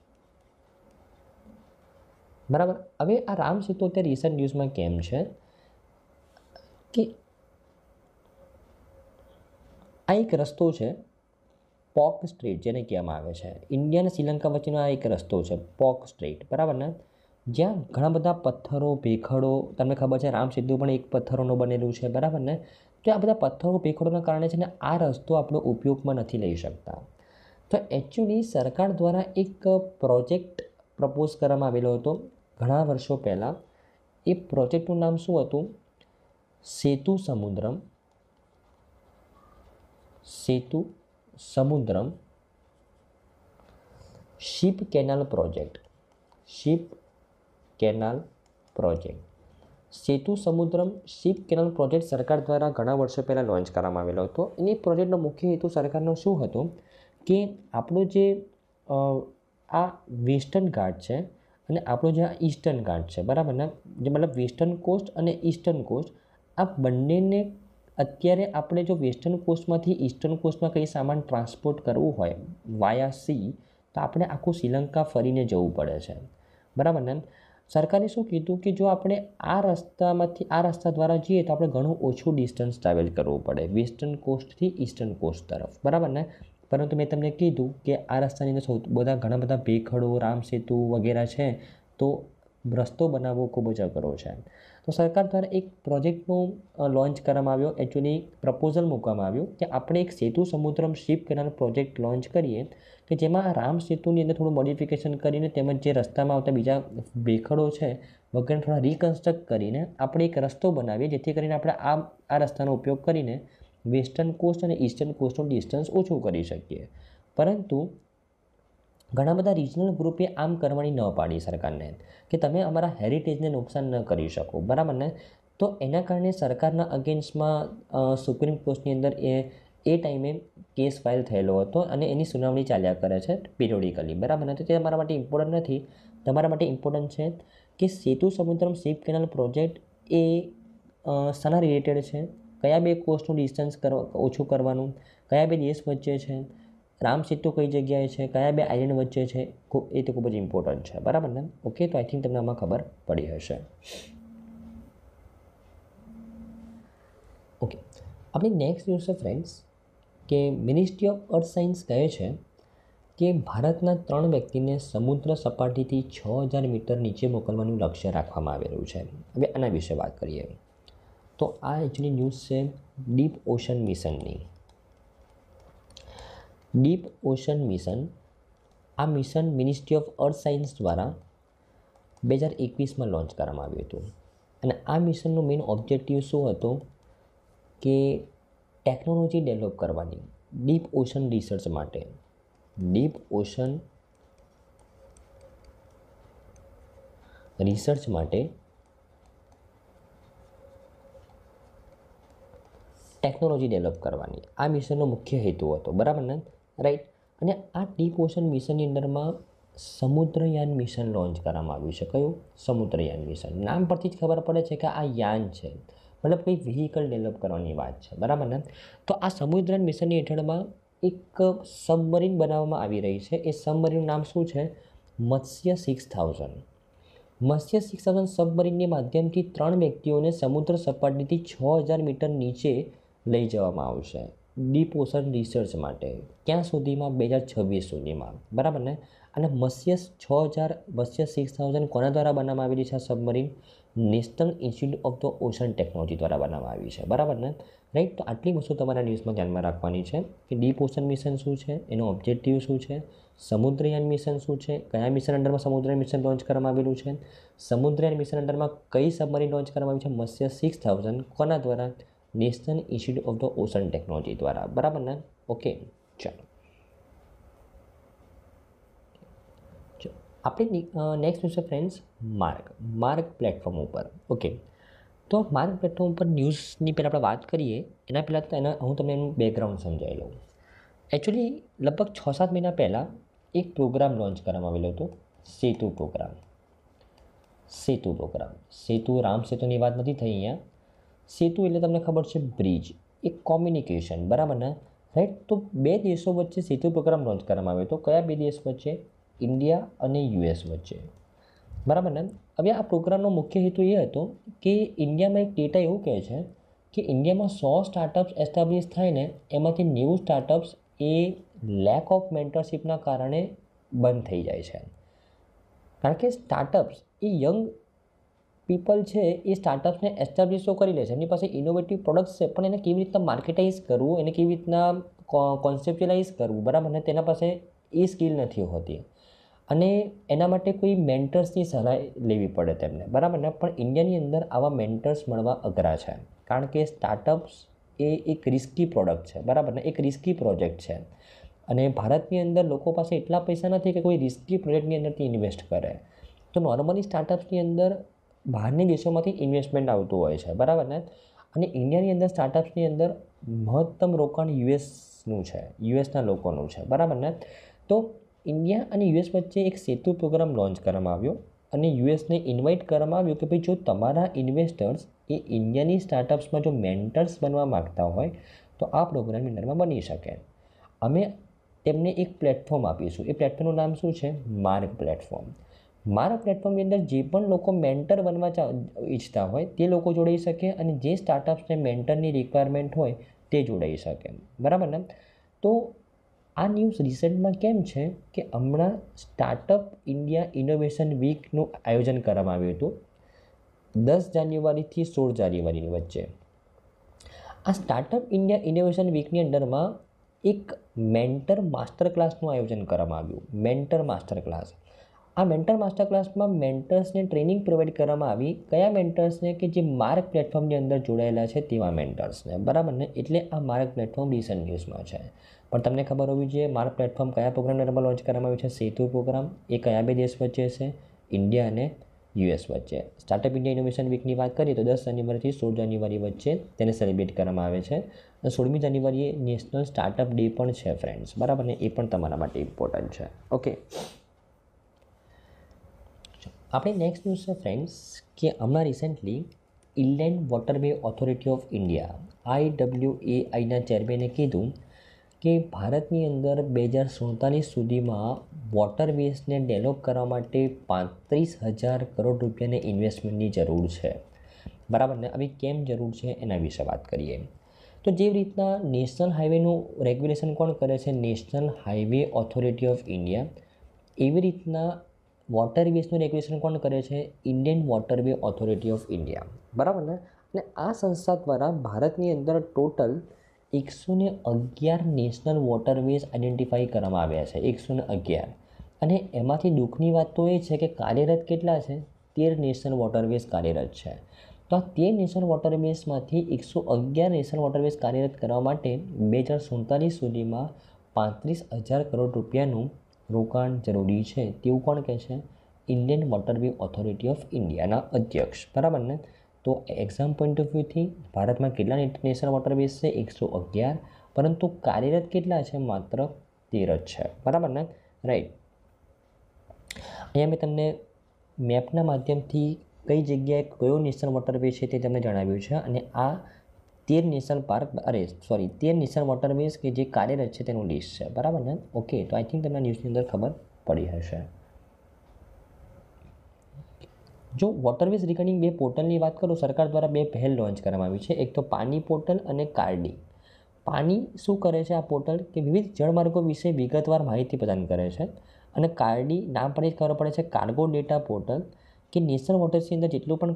બરાબર હવે આ રામ સેતુ અત્યારે રિસન્ટ ન્યૂઝમાં કેમ છે કે આ એક રસ્તો છે પોક સ્ટ્રીટ જેને કહેવામાં આવે છે ઇન્ડિયા અને શ્રીલંકા વચ્ચેનો આ એક રસ્તો છે પોક સ્ટ્રીટ બરાબર ને જ્યાં ઘણા બધા પથ્થરો ભેખડો તમને ખબર છે રામ સેતુ પણ એક પથ્થરોનો બનેલું છે બરાબર ને તો આ બધા પથ્થરો ભેખડોના કારણે છે ને આ રસ્તો આપણો ઉપયોગમાં નથી લઈ શકતા તો એકચ્યુઅલી સરકાર દ્વારા એક પ્રોજેક્ટ પ્રપોઝ કરવામાં આવેલો હતો ઘણા વર્ષો પહેલાં એ પ્રોજેક્ટનું નામ શું હતું Sethusamudram Sethusamudram ship canal project ship canal project Sethusamudram ship canal project સરકાર દ્વારા ઘણા વર્ષો પહેલાં લોન્ચ કરવામાં આવેલો હતો અને એ પ્રોજેક્ટનો મુખ્ય હેતુ સરકારનો શું હતો કે આપણો જે આ વેસ્ટર્ન ઘાટ છે અને આપણો જે આ ઈસ્ટર્ન ઘાટ છે બરાબર ને જે મતલબ વેસ્ટર્ન કોસ્ટ અને ઈસ્ટર્ન કોસ્ટ આ બંનેને અત્યારે આપણે જો વેસ્ટર્ન કોસ્ટમાંથી ઈસ્ટર્ન કોસ્ટમાં કંઈ સામાન ટ્રાન્સપોર્ટ કરવું હોય વાયા સી તો આપણે આખું શ્રીલંકા ફરીને જવું પડે છે બરાબર ને સરકારે શું કીધું કે જો આપણે આ રસ્તામાંથી આ રસ્તા દ્વારા જઈએ તો આપણે ઘણું ઓછું ડિસ્ટન્સ ટ્રાવેલ કરવું પડે વેસ્ટર્ન કોસ્ટથી ઇસ્ટર્ન કોસ્ટ તરફ બરાબર ને પરંતુ મેં તમને કીધું કે આ રસ્તાની અંદર સૌ બધા ઘણા બધા ભેખડો રામસેતુ વગેરે છે તો રસ્તો બનાવવો ખૂબ જ અઘરો છે તો સરકાર દ્વારા એક પ્રોજેક્ટનું લોન્ચ કરવામાં આવ્યો એકચ્યુઅલી પ્રપોઝલ મૂકવામાં આવ્યું કે આપણે એક Sethusamudram ship canal project launch કરીએ કે જેમાં રામ સેતુની અંદર થોડું મોડિફિકેશન કરીને તેમજ જે રસ્તામાં આવતા બીજા ભેખડો છે વગેરે થોડા રિકન્સ્ટ્રક્ટ કરીને આપણે એક રસ્તો બનાવીએ જેથી કરીને આપણે આ આ રસ્તાનો ઉપયોગ કરીને વેસ્ટર્ન કોસ્ટ અને ઇસ્ટર્ન કોસ્ટનું ડિસ્ટન્સ ઓછું કરી શકીએ પરંતુ ઘણા બધા રિજનલ ગ્રુપે આમ કરવાની ન પાડી સરકારને કે તમે અમારા હેરિટેજને નુકસાન ન કરી શકો બરાબર ને તો એના કારણે સરકારના અગેન્સ્ટમાં સુપ્રીમ કોર્ટની અંદર એ એ ટાઈમે કેસ ફાઇલ થયેલો હતો અને એની સુનાવણી ચાલ્યા કરે છે પિરિયોડિકલી બરાબર નથી તે તમારા માટે ઇમ્પોર્ટન્ટ નથી તમારા માટે ઇમ્પોર્ટન્ટ છે કે સેતુ સમુદ્રમ સીપ કેનાલ પ્રોજેક્ટ એ શાના રિલેટેડ છે કયા બે કોષનું ડિસ્ટન્સ કરવા ઓછું કરવાનું કયા બે દેશ વચ્ચે છે રામ સેતુ કઈ જગ્યાએ છે કયા બે આઇલેન્ડ વચ્ચે છે એ તો ખૂબ જ ઇમ્પોર્ટન્ટ છે બરાબર ને ઓકે તો આઈ થિંક તમને આમાં ખબર પડી હશે ઓકે આપણે નેક્સ્ટ ન્યૂઝ છે ફ્રેન્ડ્સ કે મિનિસ્ટ્રી ઓફ અર્થ સાયન્સ કહે છે કે ભારતના ત્રણ વ્યક્તિને સમુદ્ર સપાટીથી છ હજાર મીટર નીચે મોકલવાનું લક્ષ્ય રાખવામાં આવેલું છે હવે આના વિશે વાત કરીએ તો આ એકચ્યુઅલી ન્યૂઝ છે ડીપ ઓશન મિશનની ડીપ ઓશન મિશન આ mission ministry of earth science દ્વારા બે હજાર એકવીસમાં લોન્ચ કરવામાં આવ્યું હતું અને આ મિશનનો મેઇન ઓબ્જેક્ટિવ શું હતો કે ટેકનોલોજી ડેવલપ કરવાની ડીપ ઓશન રિસર્ચ માટે ડીપ ઓશન રિસર્ચ માટે ટેકનોલોજી ડેવલપ કરવાની આ મિશનનો મુખ્ય હેતુ હતો બરાબર ને રાઈટ અને આ ડીપ ઓશન મિશનની અંદરમાં સમુદ્રયાન મિશન લોન્ચ કરવામાં આવ્યું છે કયું સમુદ્રયાન મિશન નામ પરથી જ ખબર પડે છે કે આ યાન છે મતલબ કંઈ વ્હીકલ ડેવલપ કરવાની વાત છે બરાબર ને તો આ સમુદ્રયાન મિશનની હેઠળમાં એક સબમરીન બનાવવામાં આવી રહી છે એ સબમરીનનું નામ શું છે Matsya six thousand Matsya six thousand સબમરીનની માધ્યમથી ત્રણ વ્યક્તિઓને સમુદ્ર સપાટીથી છ હજાર મીટર નીચે લઈ જવામાં આવશે ડીપ ઓશન રિસર્ચ માટે ક્યાં સુધીમાં બે હજાર છવ્વીસ સુધીમાં બરાબર ને અને મત્સ્ય છ હજાર મત્સ્ય સિક્સ થાઉઝન્ડ કોના દ્વારા બનાવવામાં આવેલી છે submarine national institute of the ocean technology દ્વારા બનાવવામાં આવી છે બરાબર ને રાઈટ તો આટલી વસ્તુ તમારા ન્યૂઝમાં ધ્યાનમાં રાખવાની છે કે ડીપ ઓશન મિશન શું છે એનો ઓબ્જેક્ટિવ શું છે સમુદ્રયાન મિશન શું છે કયા મિશન અંડરમાં સમુદ્રયાન મિશન લોન્ચ કરવામાં આવેલું છે સમુદ્રયાન મિશન અંડરમાં કઈ સબમરીન લોન્ચ કરવામાં આવી છે મત્સ્ય સિક્સ થાઉઝન્ડ કોના દ્વારા national institute of the ocean technology દ્વારા બરાબર ને ઓકે ચાલો આપણે નેક્સ્ટ ન્યૂઝ છે ફ્રેન્ડ્સ માર્ગ માર્ગ પ્લેટફોર્મ ઉપર ઓકે તો માર્ગ પ્લેટફોર્મ ઉપર ન્યૂઝની પહેલાં આપણે વાત કરીએ એના પહેલાં તો એના હું તમને એનું બેકગ્રાઉન્ડ સમજાવી લઉં એકચ્યુઅલી લગભગ છ સાત મહિના પહેલાં એક પ્રોગ્રામ લોન્ચ કરવામાં આવેલો હતો સેતુ પ્રોગ્રામ સેતુ પ્રોગ્રામ સેતુ રામ સેતુની વાત નથી થઈ અહીંયા સેતુ એટલે તમને ખબર છે બ્રિજ એક કોમ્યુનિકેશન બરાબર ને રાઈટ તો બે દેશો વચ્ચે સેતુ પ્રોગ્રામ લોન્ચ કરવામાં આવ્યો તો કયા બે દેશ વચ્ચે ઇન્ડિયા અને યુએસ વચ્ચે બરાબર ને હવે આ પ્રોગ્રામનો મુખ્ય હેતુ એ હતો કે ઇન્ડિયામાં એક ડેટા એવું કહે છે કે ઇન્ડિયામાં સો સ્ટાર્ટઅપ્સ એસ્ટાબ્લિશ થાય ને એમાંથી ન્યૂ સ્ટાર્ટઅપ્સ એ લેક ઓફ મેન્ટરશીપના કારણે બંધ થઈ જાય છે કારણ કે સ્ટાર્ટઅપ્સ એ યંગ પીપલ છે એ સ્ટાર્ટઅપ્સને એસ્ટાબ્લિશો કરી લે છે એમની પાસે ઇનોવેટિવ પ્રોડક્ટ્સ છે પણ એને કેવી રીતના માર્કેટાઇઝ કરવું એને કેવી રીતના કોન્સેપ્ચ્યુલાઇઝ કરવું બરાબર ને તેના પાસે એ સ્કિલ નથી હોતી અને એના માટે કોઈ મેન્ટર્સની સલાહ લેવી પડે તેમને બરાબર ને પણ ઇન્ડિયાની અંદર આવા મેન્ટર્સ મળવા અઘરા છે કારણ કે સ્ટાર્ટઅપ્સ એ એક રિસ્કી પ્રોડક્ટ છે બરાબર ને એક રિસ્કી પ્રોજેક્ટ છે અને ભારતની અંદર લોકો પાસે એટલા પૈસા નથી કે કોઈ રિસ્કી પ્રોજેક્ટની અંદરથી ઇન્વેસ્ટ કરે તો નોર્મલી સ્ટાર્ટઅપ્સની અંદર બહારની દેશોમાંથી ઇન્વેસ્ટમેન્ટ આવતું હોય છે બરાબર ને અને ઇન્ડિયાની અંદર સ્ટાર્ટઅપ્સની અંદર મહત્તમ રોકાણ યુએસનું છે યુએસના લોકોનું છે બરાબર ને તો ઇન્ડિયા અને યુએસ વચ્ચે એક સેતુ પ્રોગ્રામ લોન્ચ કરવામાં આવ્યો અને યુએસને ઇન્વાઇટ કરવામાં આવ્યું કે ભાઈ જો તમારા ઇન્વેસ્ટર્સ એ ઇન્ડિયાની સ્ટાર્ટઅપ્સમાં જો મેન્ટર્સ બનવા માગતા હોય તો આ પ્રોગ્રામની અંદરમાં બની શકે અમે તેમને એક પ્લેટફોર્મ આપીશું એ પ્લેટફોર્મનું નામ શું છે માર્ગ પ્લેટફોર્મ મારા પ્લેટફોર્મની અંદર જે પણ લોકો મેન્ટર બનવા ઈચ્છતા હોય તે લોકો જોડાઈ શકે અને જે સ્ટાર્ટઅપ્સને મેન્ટરની રિક્વાયરમેન્ટ હોય તે જોડાઈ શકે બરાબર ને તો આ ન્યૂઝ રિસેન્ટમાં કેમ છે કે હમણાં સ્ટાર્ટઅપ ઇન્ડિયા ઇનોવેશન વીકનું આયોજન કરવામાં આવ્યું હતું દસ જાન્યુઆરીથી સોળ જાન્યુઆરીની વચ્ચે આ સ્ટાર્ટઅપ ઇન્ડિયા ઇનોવેશન વીકની અંદરમાં એક મેન્ટર માસ્ટર ક્લાસનું આયોજન કરવામાં આવ્યું મેન્ટર માસ્ટર ક્લાસ આ મેન્ટર માસ્ટર ક્લાસમાં મેન્ટર્સને ટ્રેનિંગ પ્રોવાઈડ કરવામાં આવી કયા મેન્ટર્સને કે જે માર્ક પ્લેટફોર્મની અંદર જોડાયેલા છે તેવા મેન્ટર્સને બરાબર ને એટલે આ માર્ક પ્લેટફોર્મ રિસન્ટ ન્યૂઝમાં છે પણ તમને ખબર હોવી જોઈએ માર્ક પ્લેટફોર્મ કયા પ્રોગ્રામને અંતર્ગત લોન્ચ કરવામાં આવ્યું છે સેતુ પ્રોગ્રામ એ કયા બે દેશ વચ્ચે છે ઇન્ડિયા અને યુએસ વચ્ચે સ્ટાર્ટઅપ ઇન્ડિયા ઇનોવેશન વીકની વાત કરીએ તો દસ જાન્યુઆરીથી સોળ જાન્યુઆરી વચ્ચે તેને સેલિબ્રેટ કરવામાં આવે છે અને સોળમી જાન્યુઆરીએ નેશનલ સ્ટાર્ટઅપ ડે પણ છે ફ્રેન્ડ્સ બરાબર ને એ પણ તમારા માટે ઇમ્પોર્ટન્ટ છે ઓકે આપણે નેક્સ્ટ ન્યૂઝ છે ફ્રેન્ડ્સ કે હમણાં recently inland waterway authority of India આઈડબ્લ્યુએઆઈના ચેરમેને કીધું કે ભારતની અંદર બે હજાર સુડતાલીસ સુધીમાં વોટર વોટરવેઝને ડેવલપ કરવા માટે પાંત્રીસ હજાર કરોડ રૂપિયાની ઇન્વેસ્ટમેન્ટની જરૂર છે બરાબર ને હવે કેમ જરૂર છે એના વિશે વાત કરીએ તો જે રીતના નેશનલ હાઈવેનું રેગ્યુલેશન કોણ કરે છે national highway authority of India એવી રીતના વોટર વેસનું રેગ્યુલેશન કોણ કરે છે Indian waterway authority of India બરાબર ને અને આ સંસ્થા દ્વારા ભારતની અંદર ટોટલ એકસો ને અગિયાર નેશનલ વોટર વેઝ આઇડેન્ટિફાઈ કરવામાં આવ્યા છે એકસો ને અગિયાર અને એમાંથી દુઃખની વાત તો એ છે કે કાર્યરત કેટલા છે તેર નેશનલ વોટર વેઝ કાર્યરત છે તો આ તેર નેશનલ વોટર વેઝમાંથી એકસો અગિયાર નેશનલ વોટર વેઝ કાર્યરત કરવા માટે બે હજાર સુડતાલીસ સુધીમાં પાંત્રીસ હજાર કરોડ રૂપિયાનું રોકાણ જરૂરી છે તેવું કોણ કહે છે Indian waterway authority of ઇન્ડિયાના અધ્યક્ષ બરાબર ને તો એક્ઝામ પોઈન્ટ ઓફ વ્યૂથી ભારતમાં કેટલા ઇન્ટરનેશનલ વોટર બેઝ છે એકસો અગિયાર પરંતુ કાર્યરત કેટલા છે માત્ર તેર જ છે બરાબર ને રાઈટ અહીંયા મેં તમને મેપના માધ્યમથી કઈ જગ્યાએ કયો નેશનલ વોટર વે છે તે તમને જણાવ્યું છે અને આ તેર નેશનલ પાર્ક અરે સોરી તેર નેશનલ વોટર બેઝ કે જે કાર્યરત છે તેનું લિસ્ટ છે બરાબર ને ઓકે તો આઈ થિંક તમને ન્યૂઝની અંદર ખબર પડી હશે જો વોટર વેઝ રિગાર્ડિંગ બે પોર્ટલની વાત કરું સરકાર દ્વારા બે પહેલ લોન્ચ કરવામાં આવી છે એક તો પાણી પોર્ટલ અને કાર્ડી પાણી શું કરે છે આ પોર્ટલ કે વિવિધ જળમાર્ગો વિશે વિગતવાર માહિતી પ્રદાન કરે છે અને કાર્ડી નામ પર જ ખબર પડે છે કાર્ગો ડેટા પોર્ટલ કે નેશનલ વોટર્સની અંદર જેટલું પણ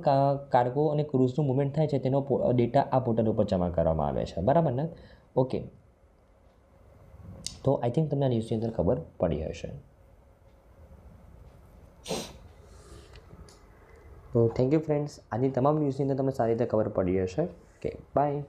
કાર્ગો અને ક્રૂઝનું મુવમેન્ટ થાય છે તેનો ડેટા આ પોર્ટલ ઉપર જમા કરવામાં આવે છે બરાબર ને ઓકે તો આઈ થિંક તમને આ ન્યૂઝની અંદર ખબર પડી હશે તો થેન્ક યુ ફ્રેન્ડ્સ આજની તમામ ન્યૂઝની અંદર તમને સારી રીતે ખબર પડી હશે ઓકે બાય